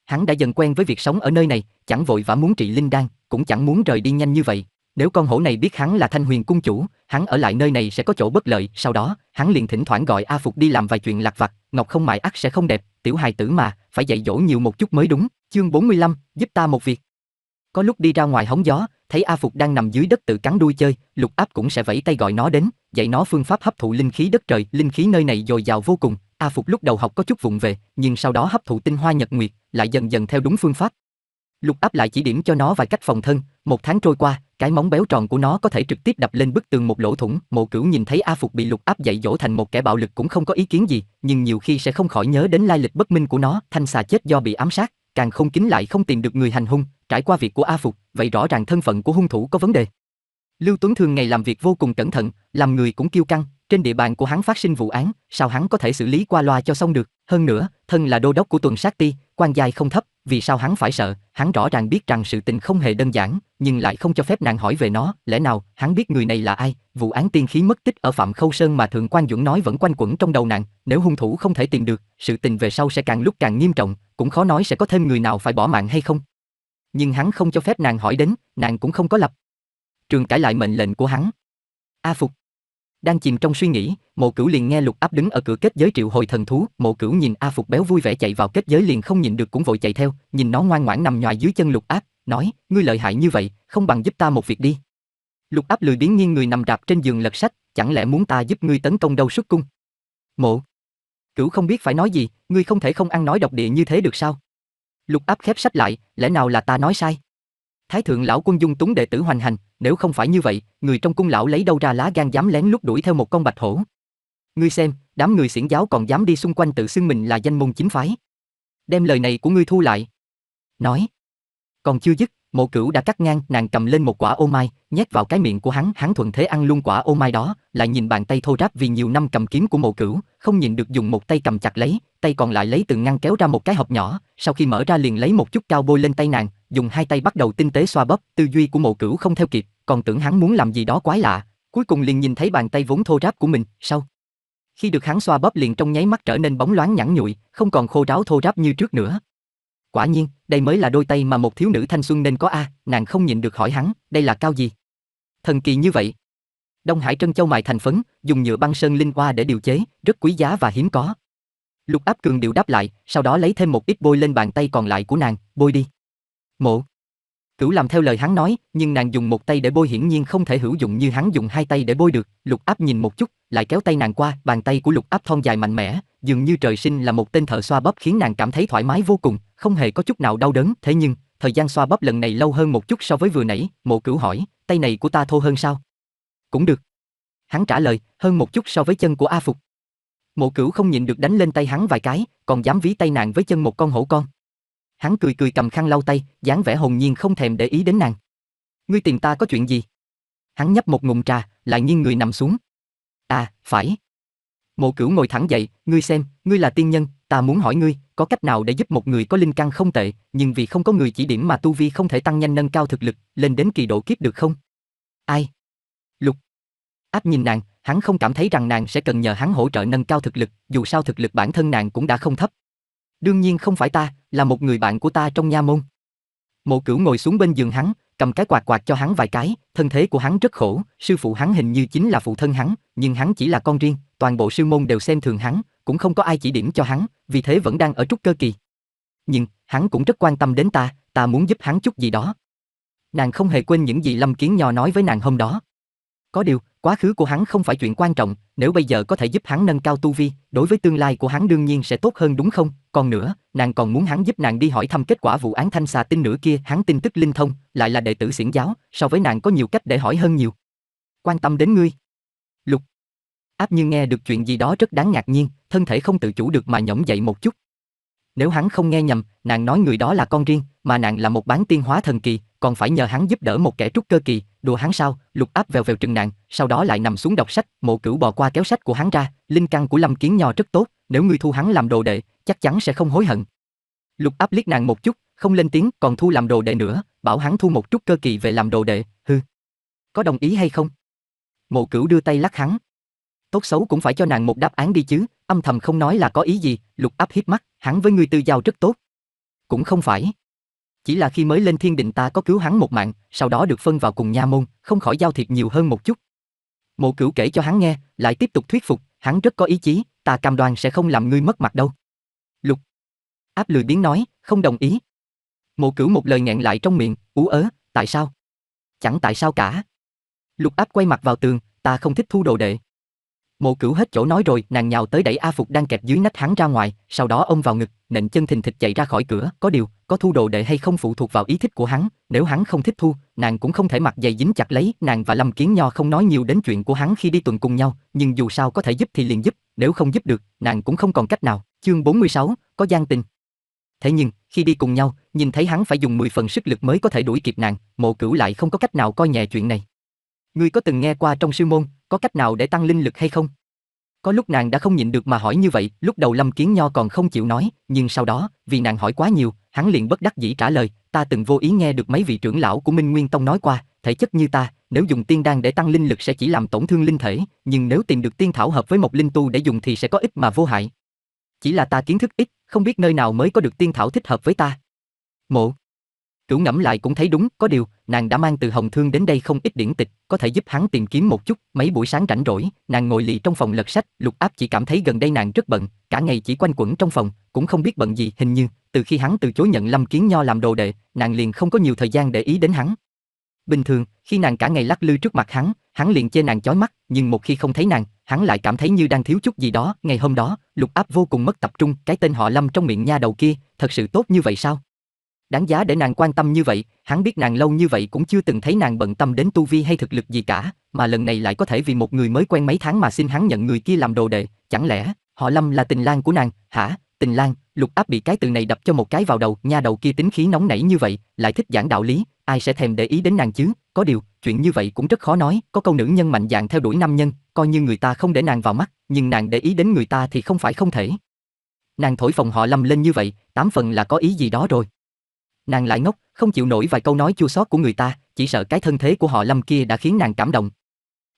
Hắn đã dần quen với việc sống ở nơi này, chẳng vội vã muốn trị linh đan, cũng chẳng muốn rời đi nhanh như vậy. Nếu con hổ này biết hắn là Thanh Huyền cung chủ, hắn ở lại nơi này sẽ có chỗ bất lợi, sau đó, hắn liền thỉnh thoảng gọi A Phục đi làm vài chuyện lặt vặt, ngọc không mại ắt sẽ không đẹp, tiểu hài tử mà, phải dạy dỗ nhiều một chút mới đúng. Chương 45, giúp ta một việc. Có lúc đi ra ngoài hóng gió, thấy A Phục đang nằm dưới đất tự cắn đuôi chơi, Lục Áp cũng sẽ vẫy tay gọi nó đến, dạy nó phương pháp hấp thụ linh khí đất trời, linh khí nơi này dồi dào vô cùng. A Phục lúc đầu học có chút vụng về, nhưng sau đó hấp thụ tinh hoa nhật nguyệt, lại dần dần theo đúng phương pháp. Lục Áp lại chỉ điểm cho nó vài cách phòng thân, một tháng trôi qua, cái móng béo tròn của nó có thể trực tiếp đập lên bức tường một lỗ thủng, Mộ Cửu nhìn thấy A Phục bị Lục Áp dạy dỗ thành một kẻ bạo lực cũng không có ý kiến gì, nhưng nhiều khi sẽ không khỏi nhớ đến lai lịch bất minh của nó, thanh xà chết do bị ám sát, càng không kín lại không tìm được người hành hung, trải qua việc của A Phục, vậy rõ ràng thân phận của hung thủ có vấn đề. Lưu Tuấn thường ngày làm việc vô cùng cẩn thận, làm người cũng kiêu căng, trên địa bàn của hắn phát sinh vụ án, sao hắn có thể xử lý qua loa cho xong được? Hơn nữa, thân là đô đốc của tuần sát ti, quan giai không thấp, vì sao hắn phải sợ? Hắn rõ ràng biết rằng sự tình không hề đơn giản, nhưng lại không cho phép nàng hỏi về nó. Lẽ nào hắn biết người này là ai? Vụ án tiên khí mất tích ở Phạm Khâu Sơn mà Thượng quan Duẩn nói vẫn quanh quẩn trong đầu nàng. Nếu hung thủ không thể tìm được, sự tình về sau sẽ càng lúc càng nghiêm trọng, cũng khó nói sẽ có thêm người nào phải bỏ mạng hay không nhưng hắn không cho phép nàng hỏi đến, nàng cũng không có lập. Trường cãi lại mệnh lệnh của hắn. A Phục. Đang chìm trong suy nghĩ, mộ cửu liền nghe lục áp đứng ở cửa kết giới triệu hồi thần thú, mộ cửu nhìn A Phục béo vui vẻ chạy vào kết giới liền không nhìn được cũng vội chạy theo, nhìn nó ngoan ngoãn nằm nhòi dưới chân lục áp, nói, ngươi lợi hại như vậy, không bằng giúp ta một việc đi. Lục áp lười biến nghiêng người nằm rạp trên giường lật sách, chẳng lẽ muốn ta giúp ngươi tấn công đâu xuất cung? Mộ. Cửu không biết phải nói gì, ngươi không thể không ăn nói độc địa như thế được sao? Lục áp khép sách lại, lẽ nào là ta nói sai? Thái thượng lão quân dung túng đệ tử hoành hành, nếu không phải như vậy, người trong cung lão lấy đâu ra lá gan dám lén lút đuổi theo một con bạch hổ? Ngươi xem, đám người xiển giáo còn dám đi xung quanh tự xưng mình là danh môn chính phái. Đem lời này của ngươi thu lại. Nói. Còn chưa dứt, Mộ Cửu đã cắt ngang, nàng cầm lên một quả ô mai, nhét vào cái miệng của hắn, hắn thuận thế ăn luôn quả ô mai đó, lại nhìn bàn tay thô ráp vì nhiều năm cầm kiếm của Mộ Cửu, không nhìn được dùng một tay cầm chặt lấy, tay còn lại lấy từng ngăn kéo ra một cái hộp nhỏ, sau khi mở ra liền lấy một chút cao bôi lên tay nàng, dùng hai tay bắt đầu tinh tế xoa bóp, tư duy của Mộ Cửu không theo kịp, còn tưởng hắn muốn làm gì đó quái lạ, cuối cùng liền nhìn thấy bàn tay vốn thô ráp của mình, sau khi được hắn xoa bóp liền trong nháy mắt trở nên bóng loáng nhẵn nhụi, không còn khô ráo thô ráp như trước nữa, Quả nhiên, đây mới là đôi tay mà một thiếu nữ thanh xuân nên có a, à, nàng không nhịn được hỏi hắn, đây là cao gì? Thần kỳ như vậy. Đông Hải Trân Châu mài thành phấn, dùng nhựa băng sơn linh hoa để điều chế, rất quý giá và hiếm có. Lục Áp Cường điều đáp lại, sau đó lấy thêm một ít bôi lên bàn tay còn lại của nàng, bôi đi. Mộ. Cửu làm theo lời hắn nói, nhưng nàng dùng một tay để bôi hiển nhiên không thể hữu dụng như hắn dùng hai tay để bôi được. Lục Áp nhìn một chút, lại kéo tay nàng qua, bàn tay của Lục Áp thon dài mạnh mẽ, dường như trời sinh là một tên thợ xoa bóp khiến nàng cảm thấy thoải mái vô cùng, không hề có chút nào đau đớn, thế nhưng, thời gian xoa bóp lần này lâu hơn một chút so với vừa nãy, Mộ Cửu hỏi, tay này của ta thô hơn sao? Cũng được. Hắn trả lời, hơn một chút so với chân của A Phục. Mộ Cửu không nhịn được đánh lên tay hắn vài cái, còn dám ví tay nàng với chân một con hổ con. Hắn cười cười cầm khăn lau tay, dáng vẻ hồn nhiên không thèm để ý đến nàng. Ngươi tìm ta có chuyện gì? Hắn nhấp một ngụm trà, lại nghiêng người nằm xuống. À, phải, Mộ Cửu ngồi thẳng dậy, ngươi xem, ngươi là tiên nhân, ta muốn hỏi ngươi, có cách nào để giúp một người có linh căn không tệ, nhưng vì không có người chỉ điểm mà tu vi không thể tăng nhanh nâng cao thực lực, lên đến kỳ độ kiếp được không? Ai? Lục. Áp nhìn nàng, hắn không cảm thấy rằng nàng sẽ cần nhờ hắn hỗ trợ nâng cao thực lực, dù sao thực lực bản thân nàng cũng đã không thấp. Đương nhiên không phải ta, là một người bạn của ta trong nha môn. Mộ Cửu ngồi xuống bên giường hắn, cầm cái quạt quạt cho hắn vài cái, thân thế của hắn rất khổ, sư phụ hắn hình như chính là phụ thân hắn, nhưng hắn chỉ là con riêng, toàn bộ sư môn đều xem thường hắn, cũng không có ai chỉ điểm cho hắn, vì thế vẫn đang ở trúc cơ kỳ. Nhưng, hắn cũng rất quan tâm đến ta, ta muốn giúp hắn chút gì đó. Nàng không hề quên những gì Lâm Kiến Nho nói với nàng hôm đó. Có điều, quá khứ của hắn không phải chuyện quan trọng, nếu bây giờ có thể giúp hắn nâng cao tu vi, đối với tương lai của hắn đương nhiên sẽ tốt hơn đúng không? Còn nữa, nàng còn muốn hắn giúp nàng đi hỏi thăm kết quả vụ án thanh xà tinh nữa kia, hắn tin tức linh thông, lại là đệ tử xiển giáo, so với nàng có nhiều cách để hỏi hơn nhiều. Quan tâm đến ngươi. Lục Áp như nghe được chuyện gì đó rất đáng ngạc nhiên, thân thể không tự chủ được mà nhõm dậy một chút. Nếu hắn không nghe nhầm, nàng nói người đó là con riêng, mà nàng là một bán tiên hóa thần kỳ, còn phải nhờ hắn giúp đỡ một kẻ trúc cơ kỳ, đùa hắn sao? Lục Áp vèo vèo trừng nàng, sau đó lại nằm xuống đọc sách, Mộ Cửu bò qua kéo sách của hắn ra, linh căn của Lâm Kiến Nho rất tốt, nếu ngươi thu hắn làm đồ đệ, chắc chắn sẽ không hối hận. Lục Áp liếc nàng một chút, không lên tiếng, còn thu làm đồ đệ nữa, bảo hắn thu một trúc cơ kỳ về làm đồ đệ, hư. Có đồng ý hay không? Mộ Cửu đưa tay lắc hắn, tốt xấu cũng phải cho nàng một đáp án đi chứ, âm thầm không nói là có ý gì, lục áp hít mắt, hắn với ngươi tư giao rất tốt. Cũng không phải. Chỉ là khi mới lên thiên định ta có cứu hắn một mạng, sau đó được phân vào cùng nha môn, không khỏi giao thiệp nhiều hơn một chút. Mộ cửu kể cho hắn nghe, lại tiếp tục thuyết phục, hắn rất có ý chí, ta cam đoan sẽ không làm ngươi mất mặt đâu. Lục. Áp lười biến nói, không đồng ý. Mộ cửu một lời nghẹn lại trong miệng, ú ớ, tại sao? Chẳng tại sao cả. Lục áp quay mặt vào tường, ta không thích thu đồ đệ. Mộ Cửu hết chỗ nói rồi, nàng nhào tới đẩy A Phục đang kẹp dưới nách hắn ra ngoài, sau đó ông vào ngực, nện chân thình thịch chạy ra khỏi cửa, có điều, có thu đồ đệ hay không phụ thuộc vào ý thích của hắn, nếu hắn không thích thu, nàng cũng không thể mặc giày dính chặt lấy, nàng và Lâm Kiến Nho không nói nhiều đến chuyện của hắn khi đi tuần cùng nhau, nhưng dù sao có thể giúp thì liền giúp, nếu không giúp được, nàng cũng không còn cách nào. Chương 46, có gian tình. Thế nhưng, khi đi cùng nhau, nhìn thấy hắn phải dùng 10 phần sức lực mới có thể đuổi kịp nàng, Mộ Cửu lại không có cách nào coi nhẹ chuyện này. Ngươi có từng nghe qua trong sư môn, có cách nào để tăng linh lực hay không? Có lúc nàng đã không nhịn được mà hỏi như vậy, lúc đầu Lâm Kiến Nho còn không chịu nói, nhưng sau đó, vì nàng hỏi quá nhiều, hắn liền bất đắc dĩ trả lời, ta từng vô ý nghe được mấy vị trưởng lão của Minh Nguyên Tông nói qua, thể chất như ta, nếu dùng tiên đan để tăng linh lực sẽ chỉ làm tổn thương linh thể, nhưng nếu tìm được tiên thảo hợp với một linh tu để dùng thì sẽ có ích mà vô hại. Chỉ là ta kiến thức ít, không biết nơi nào mới có được tiên thảo thích hợp với ta. Mộ Cửu ngẫm lại cũng thấy đúng, có điều, nàng đã mang từ Hồng Thương đến đây không ít điển tịch, có thể giúp hắn tìm kiếm một chút, mấy buổi sáng rảnh rỗi, nàng ngồi lì trong phòng lật sách, Lục Áp chỉ cảm thấy gần đây nàng rất bận, cả ngày chỉ quanh quẩn trong phòng, cũng không biết bận gì, hình như, từ khi hắn từ chối nhận Lâm Kiến Nho làm đồ đệ, nàng liền không có nhiều thời gian để ý đến hắn. Bình thường, khi nàng cả ngày lắc lư trước mặt hắn, hắn liền chê nàng chói mắt, nhưng một khi không thấy nàng, hắn lại cảm thấy như đang thiếu chút gì đó, ngày hôm đó, Lục Áp vô cùng mất tập trung, cái tên họ Lâm trong miệng nha đầu kia, thật sự tốt như vậy sao? Đáng giá để nàng quan tâm như vậy, hắn biết nàng lâu như vậy cũng chưa từng thấy nàng bận tâm đến tu vi hay thực lực gì cả, mà lần này lại có thể vì một người mới quen mấy tháng mà xin hắn nhận người kia làm đồ đệ, chẳng lẽ họ Lâm là tình lang của nàng, hả? Tình lang, Lục Áp bị cái từ này đập cho một cái vào đầu, nha đầu kia tính khí nóng nảy như vậy, lại thích giảng đạo lý, ai sẽ thèm để ý đến nàng chứ? Có điều, chuyện như vậy cũng rất khó nói, có câu nữ nhân mạnh dạng theo đuổi nam nhân, coi như người ta không để nàng vào mắt, nhưng nàng để ý đến người ta thì không phải không thể. Nàng thổi phòng họ Lâm lên như vậy, tám phần là có ý gì đó rồi nàng lại ngốc, không chịu nổi vài câu nói chua xót của người ta, chỉ sợ cái thân thế của họ Lâm kia đã khiến nàng cảm động.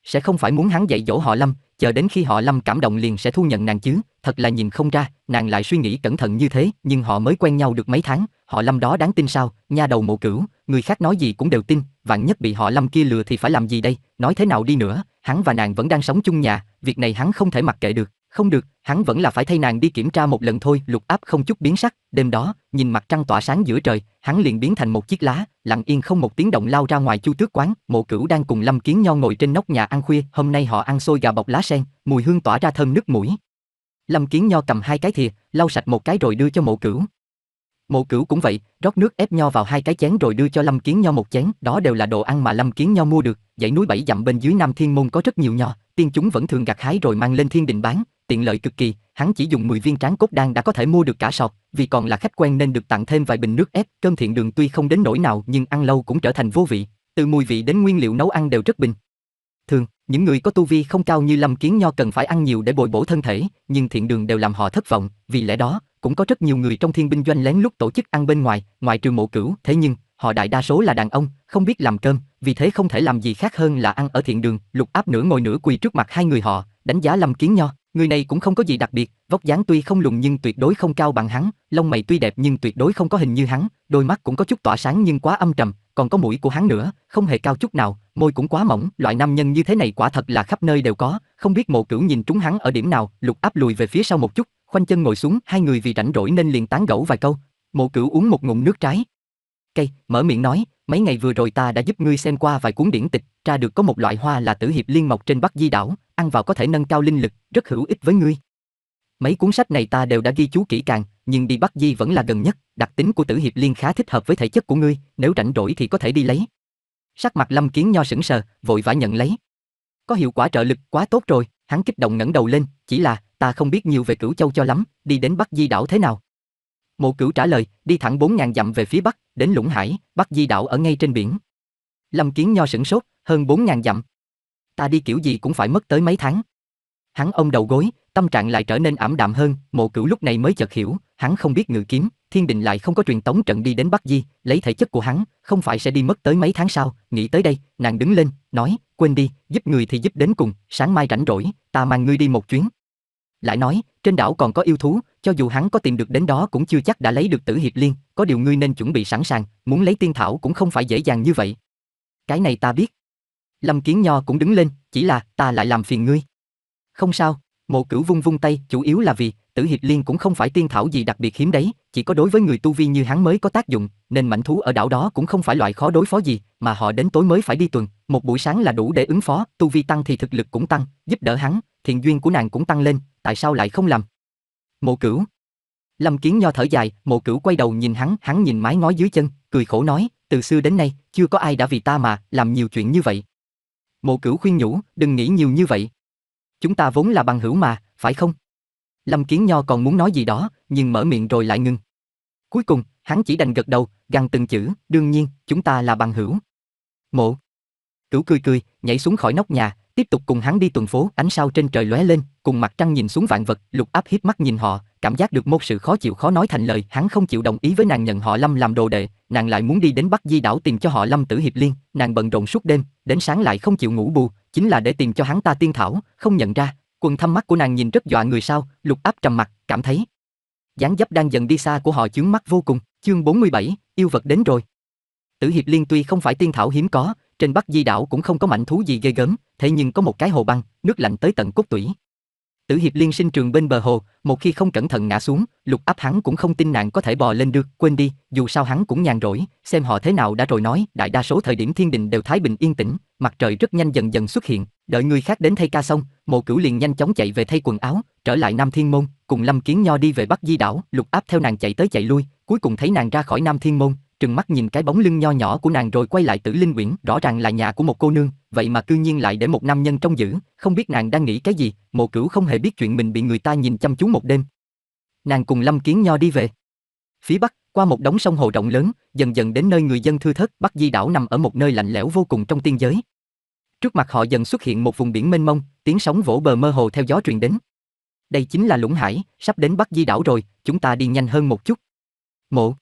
Sẽ không phải muốn hắn dạy dỗ họ Lâm, chờ đến khi họ Lâm cảm động liền sẽ thu nhận nàng chứ, thật là nhìn không ra, nàng lại suy nghĩ cẩn thận như thế, nhưng họ mới quen nhau được mấy tháng, họ Lâm đó đáng tin sao, nha đầu mộ cửu, người khác nói gì cũng đều tin, vạn nhất bị họ Lâm kia lừa thì phải làm gì đây, nói thế nào đi nữa, hắn và nàng vẫn đang sống chung nhà, việc này hắn không thể mặc kệ được. Không được, hắn vẫn là phải thay nàng đi kiểm tra một lần thôi. Lục áp không chút biến sắc, đêm đó, nhìn mặt trăng tỏa sáng giữa trời, hắn liền biến thành một chiếc lá, lặng yên không một tiếng động lao ra ngoài chu tước quán. Mộ cửu đang cùng Lâm Kiến Nho ngồi trên nóc nhà ăn khuya, hôm nay họ ăn xôi gà bọc lá sen, mùi hương tỏa ra thơm nước mũi. Lâm Kiến Nho cầm hai cái thìa, lau sạch một cái rồi đưa cho mộ cửu. Mộ Cửu cũng vậy, rót nước ép nho vào hai cái chén rồi đưa cho Lâm Kiến Nho một chén, đó đều là đồ ăn mà Lâm Kiến Nho mua được, dãy núi bảy dặm bên dưới Nam Thiên Môn có rất nhiều nho, tiên chúng vẫn thường gặt hái rồi mang lên Thiên Đình bán, tiện lợi cực kỳ, hắn chỉ dùng 10 viên tráng cốt đan đã có thể mua được cả sọt, vì còn là khách quen nên được tặng thêm vài bình nước ép, cơm thiện đường tuy không đến nỗi nào nhưng ăn lâu cũng trở thành vô vị, từ mùi vị đến nguyên liệu nấu ăn đều rất bình. Thường, những người có tu vi không cao như Lâm Kiến Nho cần phải ăn nhiều để bồi bổ thân thể, nhưng thiện đường đều làm họ thất vọng, vì lẽ đó, cũng có rất nhiều người trong thiên binh doanh lén lút tổ chức ăn bên ngoài, ngoài trừ mộ cửu, thế nhưng, họ đại đa số là đàn ông, không biết làm cơm, vì thế không thể làm gì khác hơn là ăn ở thiện đường, lục áp nửa ngồi nửa quỳ trước mặt hai người họ, đánh giá Lâm Kiến Nho. Người này cũng không có gì đặc biệt, vóc dáng tuy không lùn nhưng tuyệt đối không cao bằng hắn, lông mày tuy đẹp nhưng tuyệt đối không có hình như hắn, đôi mắt cũng có chút tỏa sáng nhưng quá âm trầm, còn có mũi của hắn nữa, không hề cao chút nào, môi cũng quá mỏng, loại nam nhân như thế này quả thật là khắp nơi đều có, không biết Mộ Cửu nhìn trúng hắn ở điểm nào, Lục Áp lùi về phía sau một chút, khoanh chân ngồi xuống, hai người vì rảnh rỗi nên liền tán gẫu vài câu. Mộ Cửu uống một ngụm nước trái. Cây, mở miệng nói, mấy ngày vừa rồi ta đã giúp ngươi xem qua vài cuốn điển tịch, tra được có một loại hoa là tử hiệp liên mọc trên Bắc Di đảo, ăn vào có thể nâng cao linh lực, rất hữu ích với ngươi. Mấy cuốn sách này ta đều đã ghi chú kỹ càng, nhưng đi Bắc Di vẫn là gần nhất, đặc tính của tử hiệp liên khá thích hợp với thể chất của ngươi, nếu rảnh rỗi thì có thể đi lấy. Sắc mặt Lâm Kiến Nho sững sờ, vội vã nhận lấy. Có hiệu quả trợ lực quá tốt rồi, hắn kích động ngẩng đầu lên, chỉ là ta không biết nhiều về Cửu Châu cho lắm, đi đến Bắc Di đảo thế nào? Mộ Cửu trả lời, đi thẳng 4.000 dặm về phía bắc, đến Lũng Hải, Bắc Di Đảo ở ngay trên biển. Lâm Kiến Nho sửng sốt, hơn 4.000 dặm. Ta đi kiểu gì cũng phải mất tới mấy tháng. Hắn ông đầu gối, tâm trạng lại trở nên ảm đạm hơn, Mộ Cửu lúc này mới chợt hiểu, hắn không biết ngự kiếm, thiên đình lại không có truyền tống trận đi đến Bắc Di, lấy thể chất của hắn, không phải sẽ đi mất tới mấy tháng sau, nghĩ tới đây, nàng đứng lên, nói, quên đi, giúp người thì giúp đến cùng, sáng mai rảnh rỗi, ta mang ngươi đi một chuyến. Lại nói, trên đảo còn có yêu thú, cho dù hắn có tìm được đến đó cũng chưa chắc đã lấy được tử hiệp liên, có điều ngươi nên chuẩn bị sẵn sàng, muốn lấy tiên thảo cũng không phải dễ dàng như vậy. Cái này ta biết. Lâm Kiến Nho cũng đứng lên, chỉ là ta lại làm phiền ngươi. Không sao, Mộ Cửu vung vung tay, chủ yếu là vì Tử Hiệp Liên cũng không phải tiên thảo gì đặc biệt hiếm đấy, chỉ có đối với người tu vi như hắn mới có tác dụng, nên mảnh thú ở đảo đó cũng không phải loại khó đối phó gì, mà họ đến tối mới phải đi tuần, một buổi sáng là đủ để ứng phó, tu vi tăng thì thực lực cũng tăng, giúp đỡ hắn, thiện duyên của nàng cũng tăng lên, tại sao lại không làm? Mộ Cửu. Lâm Kiến Nho thở dài, Mộ Cửu quay đầu nhìn hắn, hắn nhìn mái ngói dưới chân, cười khổ nói, từ xưa đến nay, chưa có ai đã vì ta mà làm nhiều chuyện như vậy. Mộ Cửu khuyên nhủ, đừng nghĩ nhiều như vậy. Chúng ta vốn là bằng hữu mà, phải không? Lâm Kiến Nho còn muốn nói gì đó, nhưng mở miệng rồi lại ngưng. Cuối cùng, hắn chỉ đành gật đầu, gằn từng chữ, đương nhiên, chúng ta là bằng hữu. Mộ Cửu cười cười, nhảy xuống khỏi nóc nhà, tiếp tục cùng hắn đi tuần phố, ánh sao trên trời lóe lên, cùng mặt trăng nhìn xuống vạn vật, lục áp hiếp mắt nhìn họ, cảm giác được một sự khó chịu khó nói thành lời, hắn không chịu đồng ý với nàng nhận họ Lâm làm đồ đệ, nàng lại muốn đi đến Bắc Di đảo tìm cho họ Lâm Tử Hiệp Liên, nàng bận rộn suốt đêm, đến sáng lại không chịu ngủ bù, chính là để tìm cho hắn ta tiên thảo, không nhận ra, quần thâm mắt của nàng nhìn rất dọa người sao, lục áp trầm mặt, cảm thấy dáng dấp đang dần đi xa của họ chướng mắt vô cùng. Chương 47, yêu vật đến rồi. Tử Hiệp Liên tuy không phải tiên thảo hiếm có, trên Bắc Di đảo cũng không có mảnh thú gì ghê gớm, thế nhưng có một cái hồ băng, nước lạnh tới tận cốt tủy. Tử Hiệp Liên sinh trường bên bờ hồ, một khi không cẩn thận ngã xuống, lục áp hắn cũng không tin nàng có thể bò lên được, quên đi, dù sao hắn cũng nhàn rỗi, xem họ thế nào đã rồi nói, đại đa số thời điểm thiên đình đều thái bình yên tĩnh, mặt trời rất nhanh dần dần xuất hiện, đợi người khác đến thay ca xong, mộ cửu liền nhanh chóng chạy về thay quần áo, trở lại Nam Thiên Môn, cùng Lâm Kiến Nho đi về Bắc Di Đảo, lục áp theo nàng chạy tới chạy lui, cuối cùng thấy nàng ra khỏi Nam Thiên Môn, trừng mắt nhìn cái bóng lưng nho nhỏ của nàng rồi quay lại tử linh quyển, rõ ràng là nhà của một cô nương, vậy mà cư nhiên lại để một nam nhân trông giữ, không biết nàng đang nghĩ cái gì, mộ cửu không hề biết chuyện mình bị người ta nhìn chăm chú một đêm. Nàng cùng Lâm Kiến Nho đi về. Phía bắc, qua một đống sông hồ rộng lớn, dần dần đến nơi người dân thưa thớt, Bắc Di đảo nằm ở một nơi lạnh lẽo vô cùng trong tiên giới. Trước mặt họ dần xuất hiện một vùng biển mênh mông, tiếng sóng vỗ bờ mơ hồ theo gió truyền đến. Đây chính là lũng hải, sắp đến Bắc Di đảo rồi, chúng ta đi nhanh hơn một chút. Mộ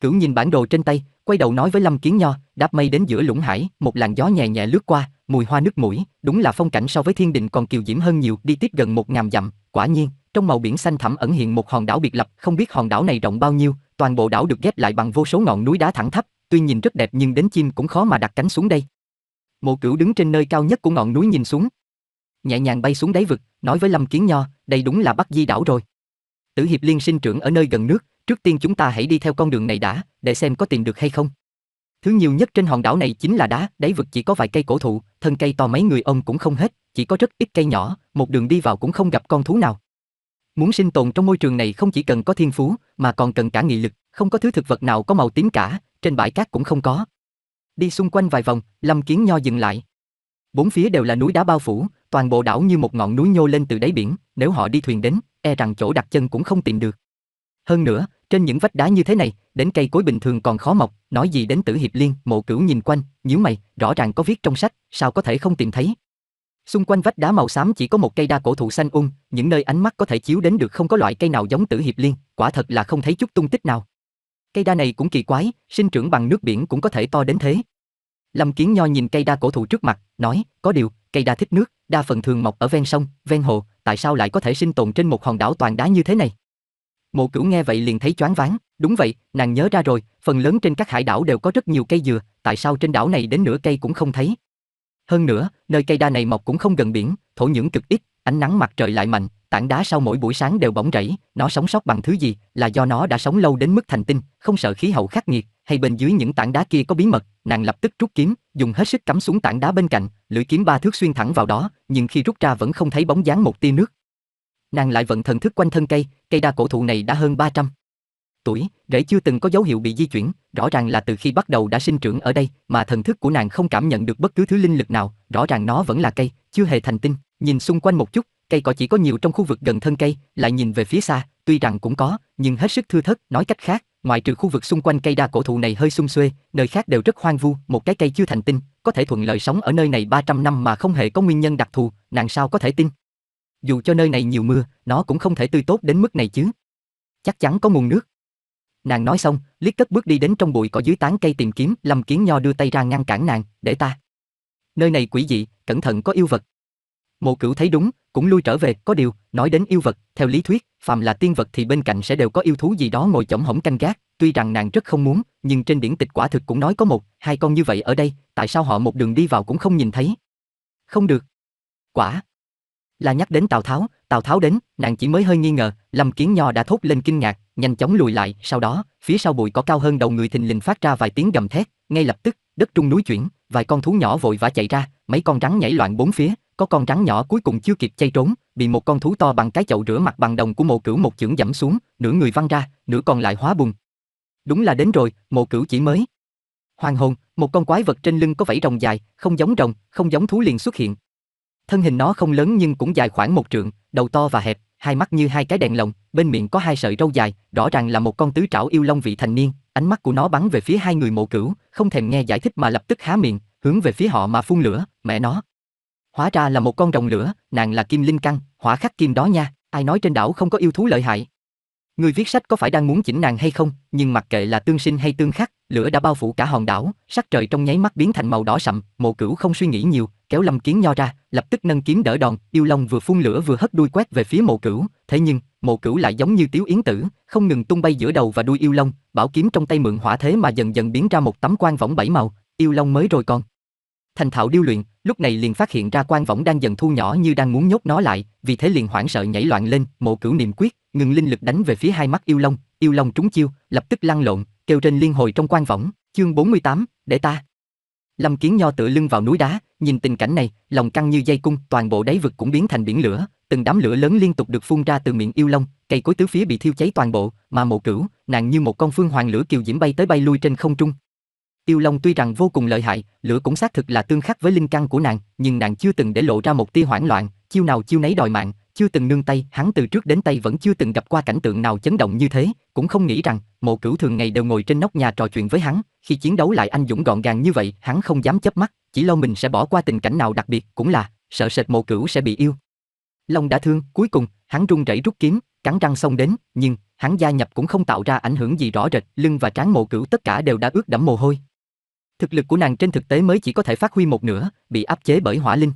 Cửu nhìn bản đồ trên tay, quay đầu nói với Lâm Kiến Nho, đáp mây đến giữa lũng hải, một làn gió nhẹ nhẹ lướt qua, mùi hoa nước mũi, đúng là phong cảnh so với thiên đình còn kiều diễm hơn nhiều, đi tiếp gần một ngàm dặm, quả nhiên, trong màu biển xanh thẳm ẩn hiện một hòn đảo biệt lập, không biết hòn đảo này rộng bao nhiêu, toàn bộ đảo được ghép lại bằng vô số ngọn núi đá thẳng thấp, tuy nhìn rất đẹp nhưng đến chim cũng khó mà đặt cánh xuống đây. Mộ Cửu đứng trên nơi cao nhất của ngọn núi nhìn xuống, nhẹ nhàng bay xuống đáy vực, nói với Lâm Kiến Nho, đây đúng là Bắc Di đảo rồi. Tử Hiệp Liên sinh trưởng ở nơi gần nước, trước tiên chúng ta hãy đi theo con đường này đã, để xem có tìm được hay không. Thứ nhiều nhất trên hòn đảo này chính là đá, đáy vực chỉ có vài cây cổ thụ, thân cây to mấy người ông cũng không hết, chỉ có rất ít cây nhỏ, một đường đi vào cũng không gặp con thú nào. Muốn sinh tồn trong môi trường này không chỉ cần có thiên phú, mà còn cần cả nghị lực, không có thứ thực vật nào có màu tím cả, trên bãi cát cũng không có. Đi xung quanh vài vòng, Lâm Kiến Nho dừng lại. Bốn phía đều là núi đá bao phủ, toàn bộ đảo như một ngọn núi nhô lên từ đáy biển, nếu họ đi thuyền đến, e rằng chỗ đặt chân cũng không tìm được. Hơn nữa, trên những vách đá như thế này, đến cây cối bình thường còn khó mọc, nói gì đến tử hiệp liên, mộ cửu nhìn quanh, nhíu mày, rõ ràng có viết trong sách, sao có thể không tìm thấy. Xung quanh vách đá màu xám chỉ có một cây đa cổ thụ xanh um, những nơi ánh mắt có thể chiếu đến được không có loại cây nào giống tử hiệp liên, quả thật là không thấy chút tung tích nào. Cây đa này cũng kỳ quái, sinh trưởng bằng nước biển cũng có thể to đến thế. Lâm Kiến Nho nhìn cây đa cổ thụ trước mặt, nói, có điều, cây đa thích nước, đa phần thường mọc ở ven sông, ven hồ, tại sao lại có thể sinh tồn trên một hòn đảo toàn đá như thế này? Mộ Cửu nghe vậy liền thấy choáng váng, đúng vậy, nàng nhớ ra rồi, phần lớn trên các hải đảo đều có rất nhiều cây dừa, tại sao trên đảo này đến nửa cây cũng không thấy? Hơn nữa, nơi cây đa này mọc cũng không gần biển, thổ nhưỡng cực ít, ánh nắng mặt trời lại mạnh, tảng đá sau mỗi buổi sáng đều bỗng rẫy, nó sống sót bằng thứ gì, là do nó đã sống lâu đến mức thành tinh, không sợ khí hậu khắc nghiệt, hay bên dưới những tảng đá kia có bí mật, nàng lập tức rút kiếm, dùng hết sức cắm xuống tảng đá bên cạnh, lưỡi kiếm ba thước xuyên thẳng vào đó, nhưng khi rút ra vẫn không thấy bóng dáng một tia nước. Nàng lại vận thần thức quanh thân cây, cây đa cổ thụ này đã hơn 300 tuổi, rễ chưa từng có dấu hiệu bị di chuyển, rõ ràng là từ khi bắt đầu đã sinh trưởng ở đây, mà thần thức của nàng không cảm nhận được bất cứ thứ linh lực nào, rõ ràng nó vẫn là cây, chưa hề thành tinh. Nhìn xung quanh một chút, cây cỏ chỉ có nhiều trong khu vực gần thân cây, lại nhìn về phía xa, tuy rằng cũng có, nhưng hết sức thưa thớt, nói cách khác, ngoại trừ khu vực xung quanh cây đa cổ thụ này hơi xung xuê, nơi khác đều rất hoang vu, một cái cây chưa thành tinh, có thể thuận lợi sống ở nơi này 300 năm mà không hề có nguyên nhân đặc thù, nàng sao có thể tin? Dù cho nơi này nhiều mưa, nó cũng không thể tươi tốt đến mức này chứ. Chắc chắn có nguồn nước. Nàng nói xong, liếc cất bước đi đến trong bụi cỏ dưới tán cây tìm kiếm, Lâm Kiến Nho đưa tay ra ngăn cản nàng, để ta. Nơi này quỷ dị, cẩn thận có yêu vật. Mộ Cửu thấy đúng, cũng lui trở về, có điều, nói đến yêu vật, theo lý thuyết, phàm là tiên vật thì bên cạnh sẽ đều có yêu thú gì đó ngồi chổng hổng canh gác, tuy rằng nàng rất không muốn, nhưng trên điển tịch quả thực cũng nói có một, hai con như vậy ở đây, tại sao họ một đường đi vào cũng không nhìn thấy? Không được. Quả, là nhắc đến Tào Tháo, Tào Tháo đến, nàng chỉ mới hơi nghi ngờ, Lâm Kiến Nho đã thốt lên kinh ngạc, nhanh chóng lùi lại, sau đó, phía sau bụi có cao hơn đầu người thình lình phát ra vài tiếng gầm thét, ngay lập tức, đất trung núi chuyển, vài con thú nhỏ vội vã chạy ra, mấy con rắn nhảy loạn bốn phía, có con rắn nhỏ cuối cùng chưa kịp chạy trốn, bị một con thú to bằng cái chậu rửa mặt bằng đồng của Mộ Cửu một chưởng dẫm xuống, nửa người văng ra, nửa còn lại hóa bùn. Đúng là đến rồi, Mộ Cửu chỉ mới. Hoàng hồn, một con quái vật trên lưng có vảy rồng dài, không giống rồng, không giống thú liền xuất hiện, thân hình nó không lớn nhưng cũng dài khoảng một trượng, đầu to và hẹp, hai mắt như hai cái đèn lồng, bên miệng có hai sợi râu dài, rõ ràng là một con tứ trảo yêu long vị thành niên, ánh mắt của nó bắn về phía hai người mộ cửu, không thèm nghe giải thích mà lập tức há miệng, hướng về phía họ mà phun lửa, mẹ nó. Hóa ra là một con rồng lửa, nàng là Kim Linh căn, hỏa khắc kim đó nha, ai nói trên đảo không có yêu thú lợi hại. Người viết sách có phải đang muốn chỉnh nàng hay không, nhưng mặc kệ là tương sinh hay tương khắc, lửa đã bao phủ cả hòn đảo, sắc trời trong nháy mắt biến thành màu đỏ sậm, mộ cửu không suy nghĩ nhiều, kéo lâm kiến nho ra, lập tức nâng kiếm đỡ đòn, yêu long vừa phun lửa vừa hất đuôi quét về phía mộ cửu, thế nhưng, mộ cửu lại giống như tiếu yến tử, không ngừng tung bay giữa đầu và đuôi yêu long, bảo kiếm trong tay mượn hỏa thế mà dần dần biến ra một tấm quan võng bảy màu, yêu long mới rồi con. Thành thạo điêu luyện, lúc này liền phát hiện ra quan võng đang dần thu nhỏ như đang muốn nhốt nó lại, vì thế liền hoảng sợ nhảy loạn lên, mộ cửu niệm quyết, ngừng linh lực đánh về phía hai mắt yêu long, yêu long trúng chiêu, lập tức lăn lộn, kêu trên liên hồi trong quan võng, chương 48, để ta Lâm Kiến Nho tựa lưng vào núi đá, nhìn tình cảnh này, lòng căng như dây cung, toàn bộ đáy vực cũng biến thành biển lửa, từng đám lửa lớn liên tục được phun ra từ miệng yêu long, cây cối tứ phía bị thiêu cháy toàn bộ, mà Mộ Cửu, nàng như một con phương hoàng lửa kiều diễm bay tới bay lui trên không trung. Yêu long tuy rằng vô cùng lợi hại, lửa cũng xác thực là tương khắc với linh căn của nàng, nhưng nàng chưa từng để lộ ra một tia hoảng loạn, chiêu nào chiêu nấy đòi mạng, chưa từng nương tay, hắn từ trước đến tay vẫn chưa từng gặp qua cảnh tượng nào chấn động như thế, cũng không nghĩ rằng, mộ cửu thường ngày đều ngồi trên nóc nhà trò chuyện với hắn, khi chiến đấu lại anh dũng gọn gàng như vậy, hắn không dám chớp mắt, chỉ lo mình sẽ bỏ qua tình cảnh nào đặc biệt, cũng là, sợ sệt mộ cửu sẽ bị yêu. long đã thương, cuối cùng, hắn run rẩy rút kiếm, cắn răng xông đến, nhưng, hắn gia nhập cũng không tạo ra ảnh hưởng gì rõ rệt, lưng và trán mộ cửu tất cả đều đã ướt đẫm mồ hôi. Thực lực của nàng trên thực tế mới chỉ có thể phát huy một nửa, bị áp chế bởi hỏa linh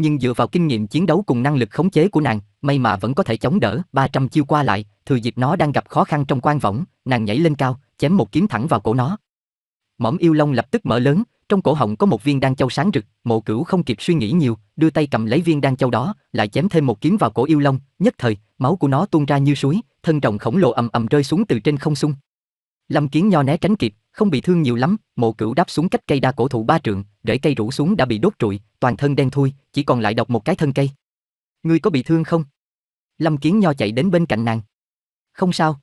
nhưng dựa vào kinh nghiệm chiến đấu cùng năng lực khống chế của nàng, may mà vẫn có thể chống đỡ 300 chiêu qua lại, thừa dịp nó đang gặp khó khăn trong quan võng, nàng nhảy lên cao, chém một kiếm thẳng vào cổ nó. Mõm yêu long lập tức mở lớn, trong cổ họng có một viên đan châu sáng rực, Mộ Cửu không kịp suy nghĩ nhiều, đưa tay cầm lấy viên đan châu đó, lại chém thêm một kiếm vào cổ yêu long, nhất thời, máu của nó tuôn ra như suối, thân rồng khổng lồ ầm ầm rơi xuống từ trên không trung. Lâm Kiến Nho né tránh kịp, không bị thương nhiều lắm, mộ cửu đáp xuống cách cây đa cổ thụ ba trượng, rễ cây rủ xuống đã bị đốt trụi, toàn thân đen thui, chỉ còn lại độc một cái thân cây. Ngươi có bị thương không? Lâm Kiến Nho chạy đến bên cạnh nàng. Không sao.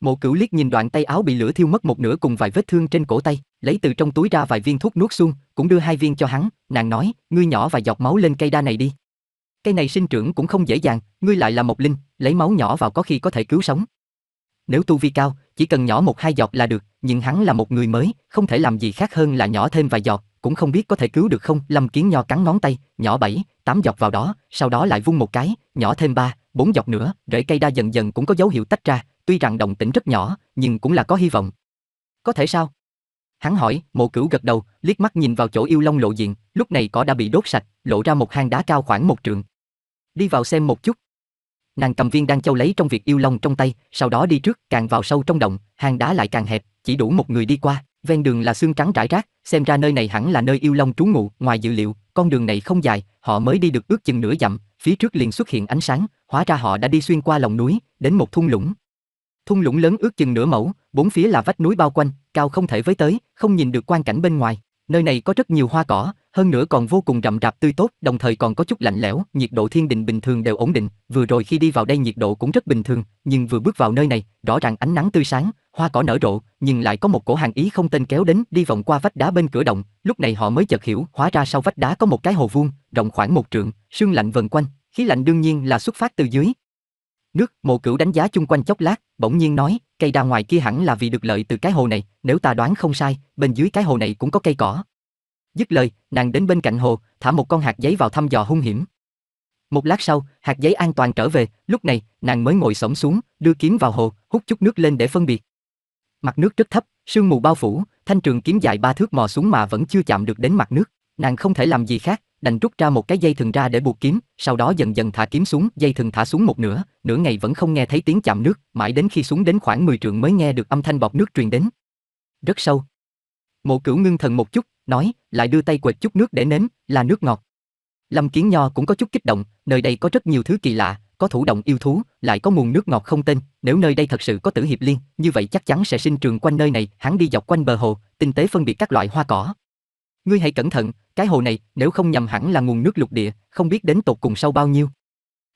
Mộ Cửu liếc nhìn đoạn tay áo bị lửa thiêu mất một nửa cùng vài vết thương trên cổ tay, lấy từ trong túi ra vài viên thuốc nuốt xuống, cũng đưa hai viên cho hắn, nàng nói, ngươi nhỏ vài giọt máu lên cây đa này đi. Cây này sinh trưởng cũng không dễ dàng, ngươi lại là một linh, lấy máu nhỏ vào có khi có thể cứu sống. Nếu tu vi cao, chỉ cần nhỏ một hai giọt là được, nhưng hắn là một người mới, không thể làm gì khác hơn là nhỏ thêm vài giọt, cũng không biết có thể cứu được không. Lâm Kiến Nho cắn ngón tay, nhỏ bảy, tám giọt vào đó, sau đó lại vung một cái, nhỏ thêm ba, bốn giọt nữa, rễ cây đa dần dần cũng có dấu hiệu tách ra, tuy rằng đồng tĩnh rất nhỏ, nhưng cũng là có hy vọng. Có thể sao? Hắn hỏi, mộ cửu gật đầu, liếc mắt nhìn vào chỗ yêu long lộ diện, lúc này cỏ đã bị đốt sạch, lộ ra một hang đá cao khoảng một trượng. Đi vào xem một chút. Nàng cầm viên đan châu lấy trong việc yêu long trong tay, sau đó đi trước, càng vào sâu trong động, hang đá lại càng hẹp, chỉ đủ một người đi qua, ven đường là xương trắng rải rác, xem ra nơi này hẳn là nơi yêu long trú ngụ, ngoài dự liệu, con đường này không dài, họ mới đi được ước chừng nửa dặm, phía trước liền xuất hiện ánh sáng, hóa ra họ đã đi xuyên qua lòng núi, đến một thung lũng. Thung lũng lớn ước chừng nửa mẫu, bốn phía là vách núi bao quanh, cao không thể với tới, không nhìn được quang cảnh bên ngoài. Nơi này có rất nhiều hoa cỏ, hơn nữa còn vô cùng rậm rạp tươi tốt, đồng thời còn có chút lạnh lẽo, nhiệt độ thiên đình bình thường đều ổn định, vừa rồi khi đi vào đây nhiệt độ cũng rất bình thường, nhưng vừa bước vào nơi này, rõ ràng ánh nắng tươi sáng, hoa cỏ nở rộ, nhưng lại có một cổ hàng ý không tên kéo đến, đi vòng qua vách đá bên cửa động, lúc này họ mới chợt hiểu, hóa ra sau vách đá có một cái hồ vuông, rộng khoảng một trượng, sương lạnh vần quanh, khí lạnh đương nhiên là xuất phát từ dưới. Nước, Mộ Cửu đánh giá chung quanh chốc lát, bỗng nhiên nói, cây đa ngoài kia hẳn là vì được lợi từ cái hồ này, nếu ta đoán không sai, bên dưới cái hồ này cũng có cây cỏ. Dứt lời, nàng đến bên cạnh hồ, thả một con hạt giấy vào thăm dò hung hiểm. Một lát sau, hạt giấy an toàn trở về, lúc này, nàng mới ngồi xổm xuống, đưa kiếm vào hồ, hút chút nước lên để phân biệt. Mặt nước rất thấp, sương mù bao phủ, thanh trường kiếm dài ba thước mò xuống mà vẫn chưa chạm được đến mặt nước. Nàng không thể làm gì khác, đành rút ra một cái dây thừng ra để buộc kiếm, sau đó dần dần thả kiếm xuống, dây thừng thả xuống một nửa, nửa ngày vẫn không nghe thấy tiếng chạm nước, mãi đến khi xuống đến khoảng 10 trượng mới nghe được âm thanh bọt nước truyền đến. Rất sâu. Mộ Cửu ngưng thần một chút, nói, lại đưa tay quệt chút nước để nếm, là nước ngọt. Lâm Kiến Nho cũng có chút kích động, nơi đây có rất nhiều thứ kỳ lạ, có thủ động yêu thú, lại có nguồn nước ngọt không tên, nếu nơi đây thật sự có tử hiệp liên, như vậy chắc chắn sẽ sinh trường quanh nơi này, hắn đi dọc quanh bờ hồ, tinh tế phân biệt các loại hoa cỏ. Ngươi hãy cẩn thận, cái hồ này, nếu không nhầm hẳn là nguồn nước lục địa, không biết đến tột cùng sâu bao nhiêu.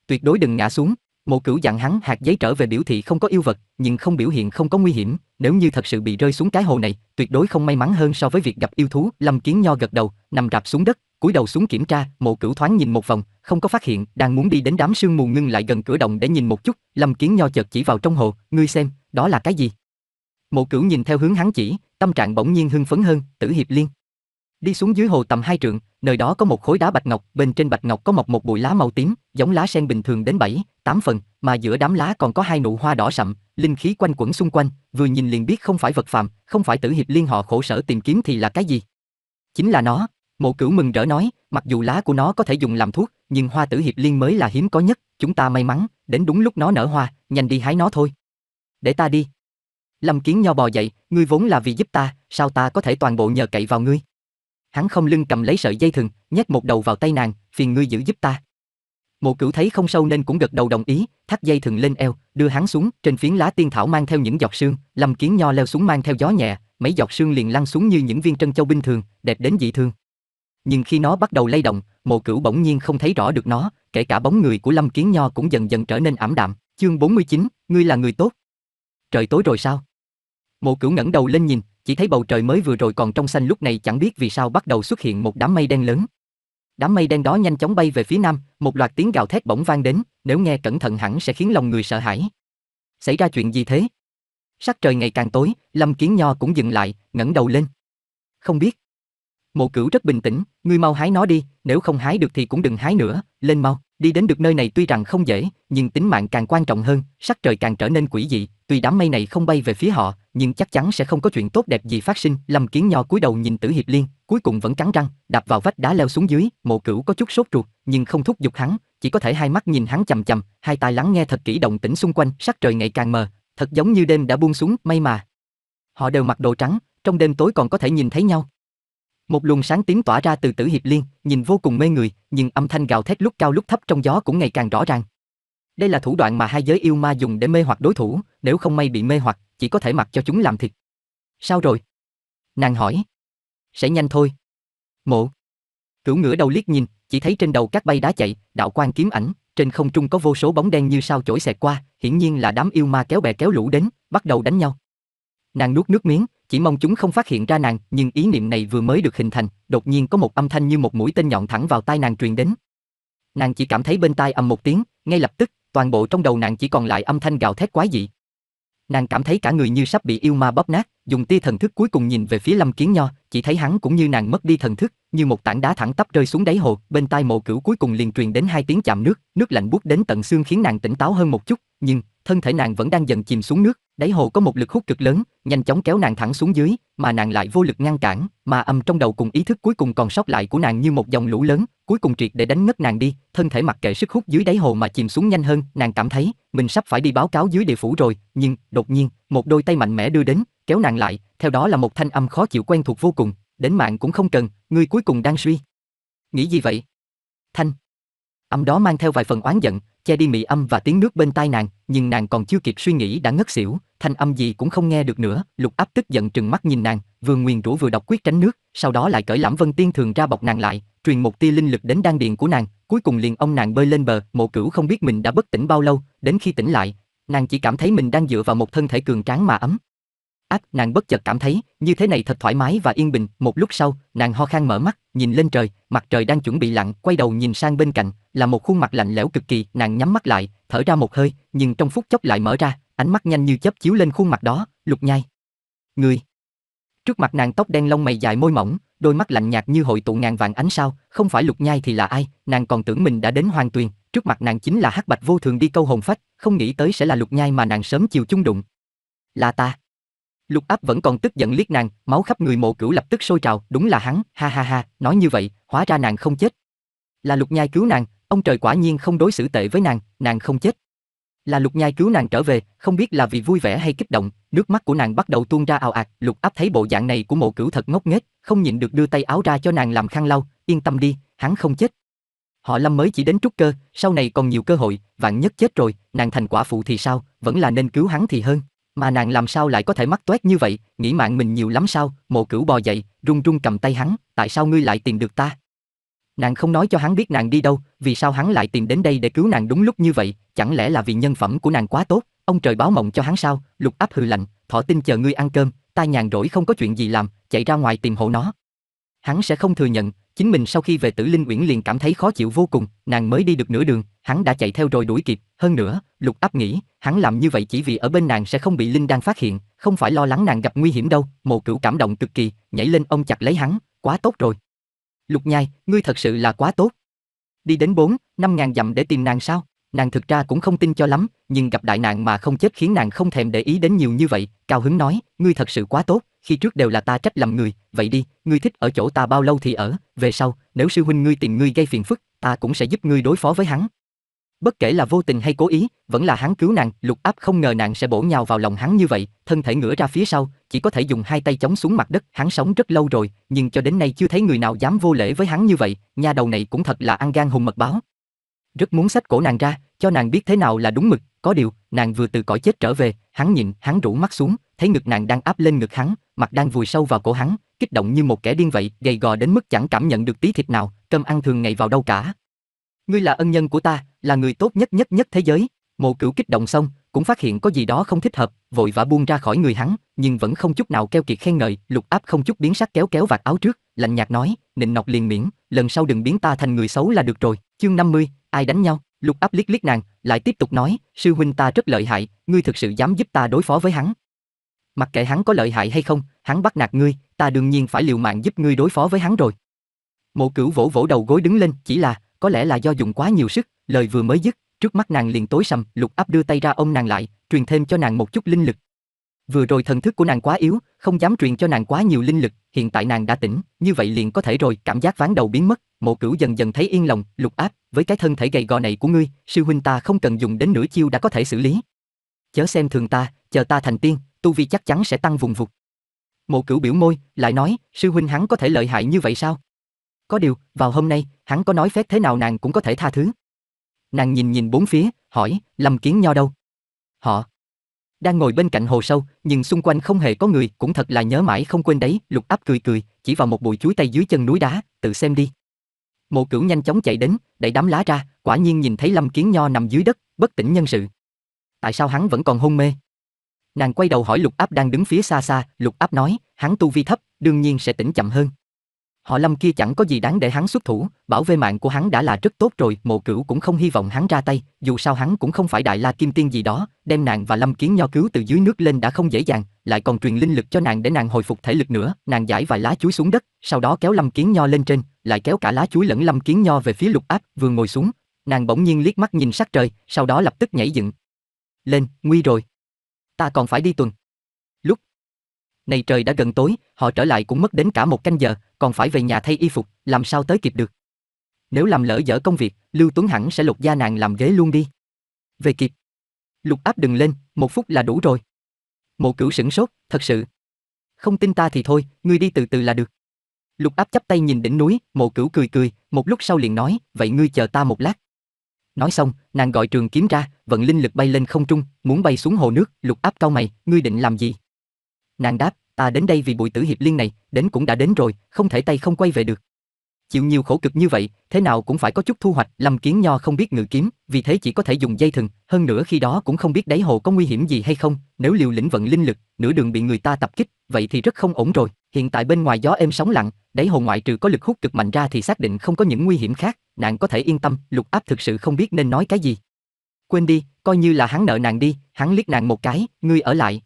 Tuyệt đối đừng ngã xuống. Mộ Cửu dặn hắn hạt giấy trở về biểu thị không có yêu vật, nhưng không biểu hiện không có nguy hiểm, nếu như thật sự bị rơi xuống cái hồ này, tuyệt đối không may mắn hơn so với việc gặp yêu thú. Lâm Kiến Nho gật đầu, nằm rạp xuống đất, cúi đầu xuống kiểm tra, Mộ Cửu thoáng nhìn một vòng, không có phát hiện, đang muốn đi đến đám sương mù ngưng lại gần cửa động để nhìn một chút, Lâm Kiến Nho chợt chỉ vào trong hồ, "Ngươi xem, đó là cái gì?" Mộ Cửu nhìn theo hướng hắn chỉ, tâm trạng bỗng nhiên hưng phấn hơn, Tử Hiệp Liên. Đi xuống dưới hồ tầm hai trượng, nơi đó có một khối đá bạch ngọc, bên trên bạch ngọc có mọc một bụi lá màu tím, giống lá sen bình thường đến 7, 8 phần, mà giữa đám lá còn có hai nụ hoa đỏ sậm, linh khí quanh quẩn xung quanh, vừa nhìn liền biết không phải vật phàm, không phải tử hiệp liên họ khổ sở tìm kiếm thì là cái gì? Chính là nó, Mộ Cửu mừng rỡ nói, mặc dù lá của nó có thể dùng làm thuốc, nhưng hoa tử hiệp liên mới là hiếm có nhất, chúng ta may mắn, đến đúng lúc nó nở hoa, nhanh đi hái nó thôi. Để ta đi. Lâm Kiến Nho bò dậy, ngươi vốn là vì giúp ta, sao ta có thể toàn bộ nhờ cậy vào ngươi? Hắn không lưng cầm lấy sợi dây thừng, nhét một đầu vào tay nàng, phiền ngươi giữ giúp ta. Mộ Cửu thấy không sâu nên cũng gật đầu đồng ý, thắt dây thừng lên eo, đưa hắn xuống, trên phiến lá tiên thảo mang theo những giọt sương, Lâm Kiến Nho leo xuống mang theo gió nhẹ, mấy giọt sương liền lăn xuống như những viên trân châu bình thường, đẹp đến dị thương. Nhưng khi nó bắt đầu lay động, Mộ Cửu bỗng nhiên không thấy rõ được nó, kể cả bóng người của Lâm Kiến Nho cũng dần dần trở nên ảm đạm. Chương 49, ngươi là người tốt. Trời tối rồi sao? Mộ Cửu ngẩng đầu lên nhìn, chỉ thấy bầu trời mới vừa rồi còn trong xanh lúc này chẳng biết vì sao bắt đầu xuất hiện một đám mây đen lớn. Đám mây đen đó nhanh chóng bay về phía nam, một loạt tiếng gào thét bỗng vang đến, nếu nghe cẩn thận hẳn sẽ khiến lòng người sợ hãi. Xảy ra chuyện gì thế? Sắc trời ngày càng tối, Lâm Kiến Nho cũng dừng lại, ngẩng đầu lên. Không biết. Mộ Cửu rất bình tĩnh, ngươi mau hái nó đi, nếu không hái được thì cũng đừng hái nữa, lên mau. Đi đến được nơi này tuy rằng không dễ, nhưng tính mạng càng quan trọng hơn, sắc trời càng trở nên quỷ dị, tuy đám mây này không bay về phía họ, nhưng chắc chắn sẽ không có chuyện tốt đẹp gì phát sinh. Lâm Kiến Nho cúi đầu nhìn Tử Hiệp Liên, cuối cùng vẫn cắn răng, đạp vào vách đá leo xuống dưới, Mộ Cửu có chút sốt ruột, nhưng không thúc giục hắn, chỉ có thể hai mắt nhìn hắn chằm chằm, hai tai lắng nghe thật kỹ động tĩnh xung quanh, sắc trời ngày càng mờ, thật giống như đêm đã buông xuống, may mà. Họ đều mặc đồ trắng, trong đêm tối còn có thể nhìn thấy nhau. Một luồng sáng tím tỏa ra từ Tử Hiệp Liên, nhìn vô cùng mê người, nhưng âm thanh gào thét lúc cao lúc thấp trong gió cũng ngày càng rõ ràng. Đây là thủ đoạn mà hai giới yêu ma dùng để mê hoặc đối thủ, nếu không may bị mê hoặc, chỉ có thể mặc cho chúng làm thịt. Sao rồi? Nàng hỏi. Sẽ nhanh thôi. Mộ. Cửu ngửa đầu liếc nhìn, chỉ thấy trên đầu các bay đá chạy, đạo quan kiếm ảnh, trên không trung có vô số bóng đen như sao chổi xẹt qua, hiển nhiên là đám yêu ma kéo bè kéo lũ đến, bắt đầu đánh nhau. Nàng nuốt nước miếng, chỉ mong chúng không phát hiện ra nàng, nhưng ý niệm này vừa mới được hình thành, đột nhiên có một âm thanh như một mũi tên nhọn thẳng vào tai nàng truyền đến. Nàng chỉ cảm thấy bên tai ầm một tiếng, ngay lập tức, toàn bộ trong đầu nàng chỉ còn lại âm thanh gào thét quái dị. Nàng cảm thấy cả người như sắp bị yêu ma bóp nát, dùng tia thần thức cuối cùng nhìn về phía Lâm Kiến Nho, chỉ thấy hắn cũng như nàng mất đi thần thức, như một tảng đá thẳng tắp rơi xuống đáy hồ, bên tai Mộ Cửu cuối cùng liền truyền đến hai tiếng chạm nước, nước lạnh buốt đến tận xương khiến nàng tỉnh táo hơn một chút, nhưng thân thể nàng vẫn đang dần chìm xuống nước, đáy hồ có một lực hút cực lớn, nhanh chóng kéo nàng thẳng xuống dưới, mà nàng lại vô lực ngăn cản, mà âm trong đầu cùng ý thức cuối cùng còn sót lại của nàng như một dòng lũ lớn, cuối cùng triệt để đánh ngất nàng đi, thân thể mặc kệ sức hút dưới đáy hồ mà chìm xuống nhanh hơn, nàng cảm thấy mình sắp phải đi báo cáo dưới địa phủ rồi, nhưng đột nhiên, một đôi tay mạnh mẽ đưa đến, kéo nàng lại, theo đó là một thanh âm khó chịu quen thuộc vô cùng, đến mạng cũng không cần, ngươi cuối cùng đang suy. Nghĩ gì vậy? Thanh. Âm đó mang theo vài phần oán giận, che đi mị âm và tiếng nước bên tai nàng, nhưng nàng còn chưa kịp suy nghĩ đã ngất xỉu, thanh âm gì cũng không nghe được nữa, lục áp tức giận trừng mắt nhìn nàng, vừa nguyền rủa vừa đọc quyết tránh nước, sau đó lại cởi lãm vân tiên thường ra bọc nàng lại, truyền một tia linh lực đến đan điền của nàng, cuối cùng liền ông nàng bơi lên bờ, mộ cửu không biết mình đã bất tỉnh bao lâu, đến khi tỉnh lại, nàng chỉ cảm thấy mình đang dựa vào một thân thể cường tráng mà ấm, Ác, nàng bất chợt cảm thấy, như thế này thật thoải mái và yên bình, một lúc sau, nàng ho khan mở mắt, nhìn lên trời, mặt trời đang chuẩn bị lặn, quay đầu nhìn sang bên cạnh, là một khuôn mặt lạnh lẽo cực kỳ, nàng nhắm mắt lại, thở ra một hơi, nhưng trong phút chốc lại mở ra, ánh mắt nhanh như chớp chiếu lên khuôn mặt đó, lục nhai. Người. Trước mặt nàng tóc đen lông mày dài môi mỏng, đôi mắt lạnh nhạt như hội tụ ngàn vạn ánh sao, không phải lục nhai thì là ai, nàng còn tưởng mình đã đến hoàng tuyền, trước mặt nàng chính là hắc bạch vô thường đi câu hồn phách, không nghĩ tới sẽ là lục nhai mà nàng sớm chiều chung đụng. Là ta. Lục áp vẫn còn tức giận liếc nàng, máu khắp người mộ cửu lập tức sôi trào, đúng là hắn, ha ha ha, nói như vậy, hóa ra nàng không chết. Là lục nhai cứu nàng, ông trời quả nhiên không đối xử tệ với nàng, nàng không chết. Là lục nhai cứu nàng trở về, không biết là vì vui vẻ hay kích động, nước mắt của nàng bắt đầu tuôn ra ào ạt, lục áp thấy bộ dạng này của mộ cửu thật ngốc nghếch, không nhịn được đưa tay áo ra cho nàng làm khăn lau, yên tâm đi, hắn không chết. Họ Lâm mới chỉ đến trúc cơ, sau này còn nhiều cơ hội, vạn nhất chết rồi, nàng thành quả phụ thì sao, vẫn là nên cứu hắn thì hơn. Mà nàng làm sao lại có thể mắc toét như vậy, nghĩ mạng mình nhiều lắm sao? Mộ Cửu bò dậy, run run cầm tay hắn, tại sao ngươi lại tìm được ta? Nàng không nói cho hắn biết nàng đi đâu, vì sao hắn lại tìm đến đây để cứu nàng đúng lúc như vậy, chẳng lẽ là vì nhân phẩm của nàng quá tốt, ông trời báo mộng cho hắn sao? Lục Áp hừ lạnh, thọ tin chờ ngươi ăn cơm, ta nhàn rỗi không có chuyện gì làm, chạy ra ngoài tìm hộ nó. Hắn sẽ không thừa nhận, chính mình sau khi về Tử Linh Uyển liền cảm thấy khó chịu vô cùng, nàng mới đi được nửa đường, hắn đã chạy theo rồi đuổi kịp, hơn nữa, lục áp nghĩ, hắn làm như vậy chỉ vì ở bên nàng sẽ không bị Linh Đan phát hiện, không phải lo lắng nàng gặp nguy hiểm đâu, mồ cửu cảm động cực kỳ, nhảy lên ông chặt lấy hắn, quá tốt rồi. Lục nhai, ngươi thật sự là quá tốt. Đi đến 4, 5 ngàn dặm để tìm nàng sao? Nàng thực ra cũng không tin cho lắm, nhưng gặp đại nạn mà không chết khiến nàng không thèm để ý đến nhiều như vậy, cao hứng nói, ngươi thật sự quá tốt, khi trước đều là ta trách lầm người, vậy đi, ngươi thích ở chỗ ta bao lâu thì ở, về sau, nếu sư huynh ngươi tìm ngươi gây phiền phức, ta cũng sẽ giúp ngươi đối phó với hắn, Bất kể là vô tình hay cố ý, vẫn là hắn cứu nàng, lục áp không ngờ nàng sẽ bổ nhào vào lòng hắn như vậy, thân thể ngửa ra phía sau, chỉ có thể dùng hai tay chống xuống mặt đất, hắn sống rất lâu rồi, nhưng cho đến nay chưa thấy người nào dám vô lễ với hắn như vậy, nha đầu này cũng thật là ăn gan hùng mật báo. Rất muốn xách cổ nàng ra, cho nàng biết thế nào là đúng mực, có điều, nàng vừa từ cõi chết trở về, hắn nhịn, hắn rũ mắt xuống, thấy ngực nàng đang áp lên ngực hắn, mặt đang vùi sâu vào cổ hắn, kích động như một kẻ điên vậy, gầy gò đến mức chẳng cảm nhận được tí thịt nào, cơm ăn thường ngày vào đâu cả. Ngươi là ân nhân của ta, là người tốt nhất nhất nhất thế giới. Mộ Cửu kích động xong, cũng phát hiện có gì đó không thích hợp, vội vã buông ra khỏi người hắn, nhưng vẫn không chút nào keo kiệt khen ngợi, Lục Áp không chút biến sắc kéo kéo vạt áo trước, lạnh nhạt nói, nịnh nọc liền miễn, lần sau đừng biến ta thành người xấu là được rồi. Chương 50, ai đánh nhau? Lục Áp liếc liếc nàng, lại tiếp tục nói, sư huynh ta rất lợi hại, ngươi thực sự dám giúp ta đối phó với hắn? Mặc kệ hắn có lợi hại hay không, hắn bắt nạt ngươi, ta đương nhiên phải liều mạng giúp ngươi đối phó với hắn rồi. Mộ Cửu vỗ vỗ đầu gối đứng lên, chỉ là, có lẽ là do dùng quá nhiều sức, Lời vừa mới dứt, trước mắt nàng liền tối sầm, Lục Áp đưa tay ra ôm nàng lại, truyền thêm cho nàng một chút linh lực. Vừa rồi thần thức của nàng quá yếu, không dám truyền cho nàng quá nhiều linh lực, hiện tại nàng đã tỉnh, như vậy liền có thể rồi, cảm giác ván đầu biến mất, Mộ Cửu dần dần thấy yên lòng, Lục Áp, với cái thân thể gầy gò này của ngươi, sư huynh ta không cần dùng đến nửa chiêu đã có thể xử lý. Chớ xem thường ta, chờ ta thành tiên, tu vi chắc chắn sẽ tăng vùng vụt. Mộ Cửu biểu môi, lại nói, sư huynh hắn có thể lợi hại như vậy sao? Có điều, vào hôm nay, hắn có nói phép thế nào nàng cũng có thể tha thứ. Nàng nhìn nhìn bốn phía, hỏi, Lâm Kiến Nho đâu? Họ đang ngồi bên cạnh hồ sâu, nhưng xung quanh không hề có người, cũng thật là nhớ mãi không quên đấy, Lục Áp cười cười, chỉ vào một bụi chuối tay dưới chân núi đá, tự xem đi. Mộ Cửu nhanh chóng chạy đến, đẩy đám lá ra, quả nhiên nhìn thấy Lâm Kiến Nho nằm dưới đất, bất tỉnh nhân sự. Tại sao hắn vẫn còn hôn mê? Nàng quay đầu hỏi Lục Áp đang đứng phía xa xa, Lục Áp nói, hắn tu vi thấp, đương nhiên sẽ tỉnh chậm hơn. Họ Lâm kia chẳng có gì đáng để hắn xuất thủ, bảo vệ mạng của hắn đã là rất tốt rồi, Mộ Cửu cũng không hy vọng hắn ra tay, dù sao hắn cũng không phải đại la kim tiên gì đó, đem nàng và Lâm Kiến Nho cứu từ dưới nước lên đã không dễ dàng, lại còn truyền linh lực cho nàng để nàng hồi phục thể lực nữa, nàng giải vài lá chuối xuống đất, sau đó kéo Lâm Kiến Nho lên trên, lại kéo cả lá chuối lẫn Lâm Kiến Nho về phía Lục Áp, vừa ngồi xuống, nàng bỗng nhiên liếc mắt nhìn sắc trời, sau đó lập tức nhảy dựng. Lên, nguy rồi. Ta còn phải đi tuần. Lúc này trời đã gần tối, họ trở lại cũng mất đến cả một canh giờ, còn phải về nhà thay y phục, làm sao tới kịp được. Nếu làm lỡ dở công việc, Lưu Tuấn hẳn sẽ lục gia nàng làm ghế luôn đi. Về kịp. Lục áp đừng lên, một phút là đủ rồi. Mộ cửu sửng sốt, thật sự. Không tin ta thì thôi, ngươi đi từ từ là được. Lục áp chắp tay nhìn đỉnh núi, mộ cửu cười cười, một lúc sau liền nói, vậy ngươi chờ ta một lát. Nói xong, nàng gọi trường kiếm ra, vận linh lực bay lên không trung, muốn bay xuống hồ nước, lục áp cau mày, ngươi định làm gì? Nàng đáp, ta đến đây vì bụi tử hiệp liên này, đến cũng đã đến rồi, không thể tay không quay về được. Chịu nhiều khổ cực như vậy, thế nào cũng phải có chút thu hoạch, Lâm Kiến Nho không biết ngự kiếm, vì thế chỉ có thể dùng dây thừng, hơn nữa khi đó cũng không biết đáy hồ có nguy hiểm gì hay không, nếu liều lĩnh vận linh lực, nửa đường bị người ta tập kích, vậy thì rất không ổn rồi. Hiện tại bên ngoài gió êm sóng lặng, đáy hồ ngoại trừ có lực hút cực mạnh ra thì xác định không có những nguy hiểm khác, nàng có thể yên tâm, Lục Áp thực sự không biết nên nói cái gì. Quên đi, coi như là hắn nợ nàng đi, hắn liếc nàng một cái, ngươi ở lại,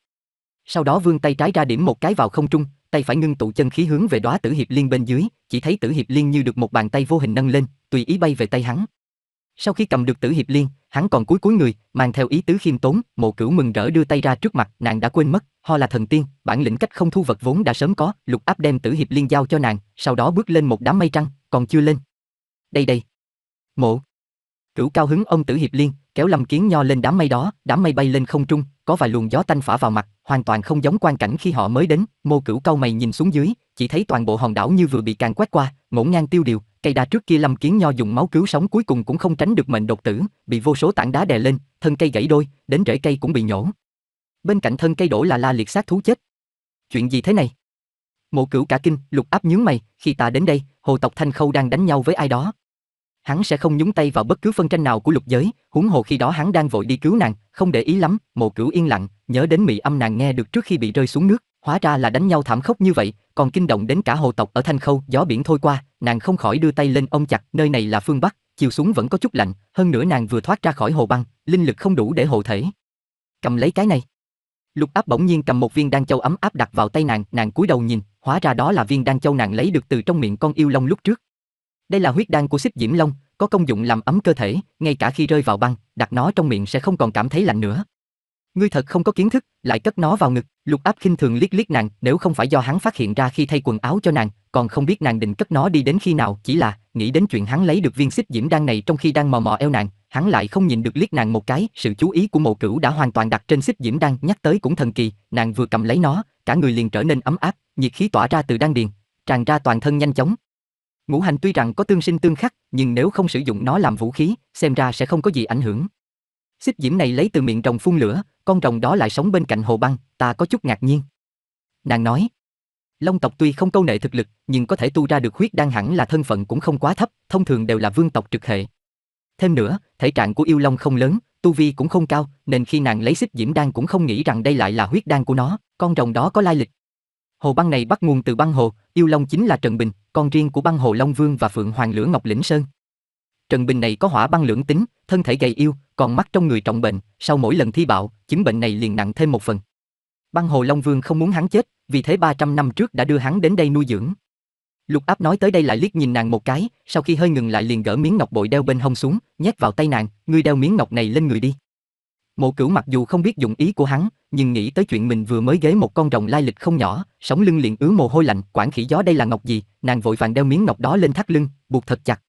sau đó vương tay trái ra điểm một cái vào không trung, tay phải ngưng tụ chân khí hướng về đóa tử hiệp liên bên dưới, chỉ thấy tử hiệp liên như được một bàn tay vô hình nâng lên, tùy ý bay về tay hắn. Sau khi cầm được tử hiệp liên, hắn còn cúi cúi người, mang theo ý tứ khiêm tốn, Mộ Cửu mừng rỡ đưa tay ra trước mặt, nàng đã quên mất, ho là thần tiên, bản lĩnh cách không thu vật vốn đã sớm có, Lục Áp đem tử hiệp liên giao cho nàng, sau đó bước lên một đám mây trăng, còn chưa lên. Đây đây. Mộ Cửu cao hứng ông tử hiệp liên, kéo Lâm Kiến Nho lên đám mây đó, đám mây bay lên không trung, có vài luồng gió tanh phả vào mặt, hoàn toàn không giống quan cảnh khi họ mới đến, Mô Cửu câu mày nhìn xuống dưới, chỉ thấy toàn bộ hòn đảo như vừa bị càng quét qua, ngổn ngang tiêu điều, cây đa trước kia Lâm Kiến Nho dùng máu cứu sống cuối cùng cũng không tránh được mệnh độc tử, bị vô số tảng đá đè lên, thân cây gãy đôi, đến rễ cây cũng bị nhổ. Bên cạnh thân cây đổ là la liệt xác thú chết. Chuyện gì thế này? Mộ Cửu cả kinh, Lục Áp nhướng mày, khi ta đến đây, Hồ tộc Thanh Khâu đang đánh nhau với ai đó, hắn sẽ không nhúng tay vào bất cứ phân tranh nào của lục giới, huống hồ khi đó hắn đang vội đi cứu nàng, không để ý lắm, Mộ Cửu yên lặng, nhớ đến mị âm nàng nghe được trước khi bị rơi xuống nước, hóa ra là đánh nhau thảm khốc như vậy, còn kinh động đến cả hồ tộc ở Thanh Khâu, gió biển thôi qua, nàng không khỏi đưa tay lên ôm chặt, nơi này là phương bắc, chiều xuống vẫn có chút lạnh, hơn nữa nàng vừa thoát ra khỏi hồ băng, linh lực không đủ để hộ thể. Cầm lấy cái này. Lục Áp bỗng nhiên cầm một viên đan châu ấm áp đặt vào tay nàng, nàng cúi đầu nhìn, hóa ra đó là viên đan châu nàng lấy được từ trong miệng con yêu long lúc trước, đây là huyết đan của xích diễm long, có công dụng làm ấm cơ thể, ngay cả khi rơi vào băng, đặt nó trong miệng sẽ không còn cảm thấy lạnh nữa. Ngươi thật không có kiến thức, lại cất nó vào ngực, Lục Áp khinh thường liếc liếc nàng, nếu không phải do hắn phát hiện ra khi thay quần áo cho nàng, còn không biết nàng định cất nó đi đến khi nào, chỉ là nghĩ đến chuyện hắn lấy được viên xích diễm đan này trong khi đang mò mò eo nàng, hắn lại không nhìn được liếc nàng một cái, sự chú ý của Mộ Cửu đã hoàn toàn đặt trên xích diễm đan, nhắc tới cũng thần kỳ, nàng vừa cầm lấy nó, cả người liền trở nên ấm áp, nhiệt khí tỏa ra từ đan điền, tràn ra toàn thân nhanh chóng, Ngũ hành tuy rằng có tương sinh tương khắc, nhưng nếu không sử dụng nó làm vũ khí, xem ra sẽ không có gì ảnh hưởng. Xích diễm này lấy từ miệng rồng phun lửa, con rồng đó lại sống bên cạnh hồ băng, ta có chút ngạc nhiên. Nàng nói, Long tộc tuy không câu nệ thực lực, nhưng có thể tu ra được huyết đan hẳn là thân phận cũng không quá thấp, thông thường đều là vương tộc trực hệ. Thêm nữa, thể trạng của yêu long không lớn, tu vi cũng không cao, nên khi nàng lấy xích diễm đan cũng không nghĩ rằng đây lại là huyết đan của nó, con rồng đó có lai lịch. Hồ băng này bắt nguồn từ băng hồ, yêu long chính là Trần Bình, con riêng của băng hồ Long Vương và Phượng Hoàng Lửa Ngọc Lĩnh Sơn. Trần Bình này có hỏa băng lưỡng tính, thân thể gầy yêu, còn mắt trong người trọng bệnh, sau mỗi lần thi bạo, chứng bệnh này liền nặng thêm một phần. Băng hồ Long Vương không muốn hắn chết, vì thế 300 năm trước đã đưa hắn đến đây nuôi dưỡng. Lục Áp nói tới đây lại liếc nhìn nàng một cái, sau khi hơi ngừng lại liền gỡ miếng ngọc bội đeo bên hông xuống, nhét vào tay nàng, "Ngươi đeo miếng ngọc này lên người đi." Mộ Cửu mặc dù không biết dụng ý của hắn, nhưng nghĩ tới chuyện mình vừa mới ghế một con rồng lai lịch không nhỏ, sống lưng liền ứa mồ hôi lạnh, quản khỉ gió đây là ngọc gì, nàng vội vàng đeo miếng ngọc đó lên thắt lưng, buộc thật chặt.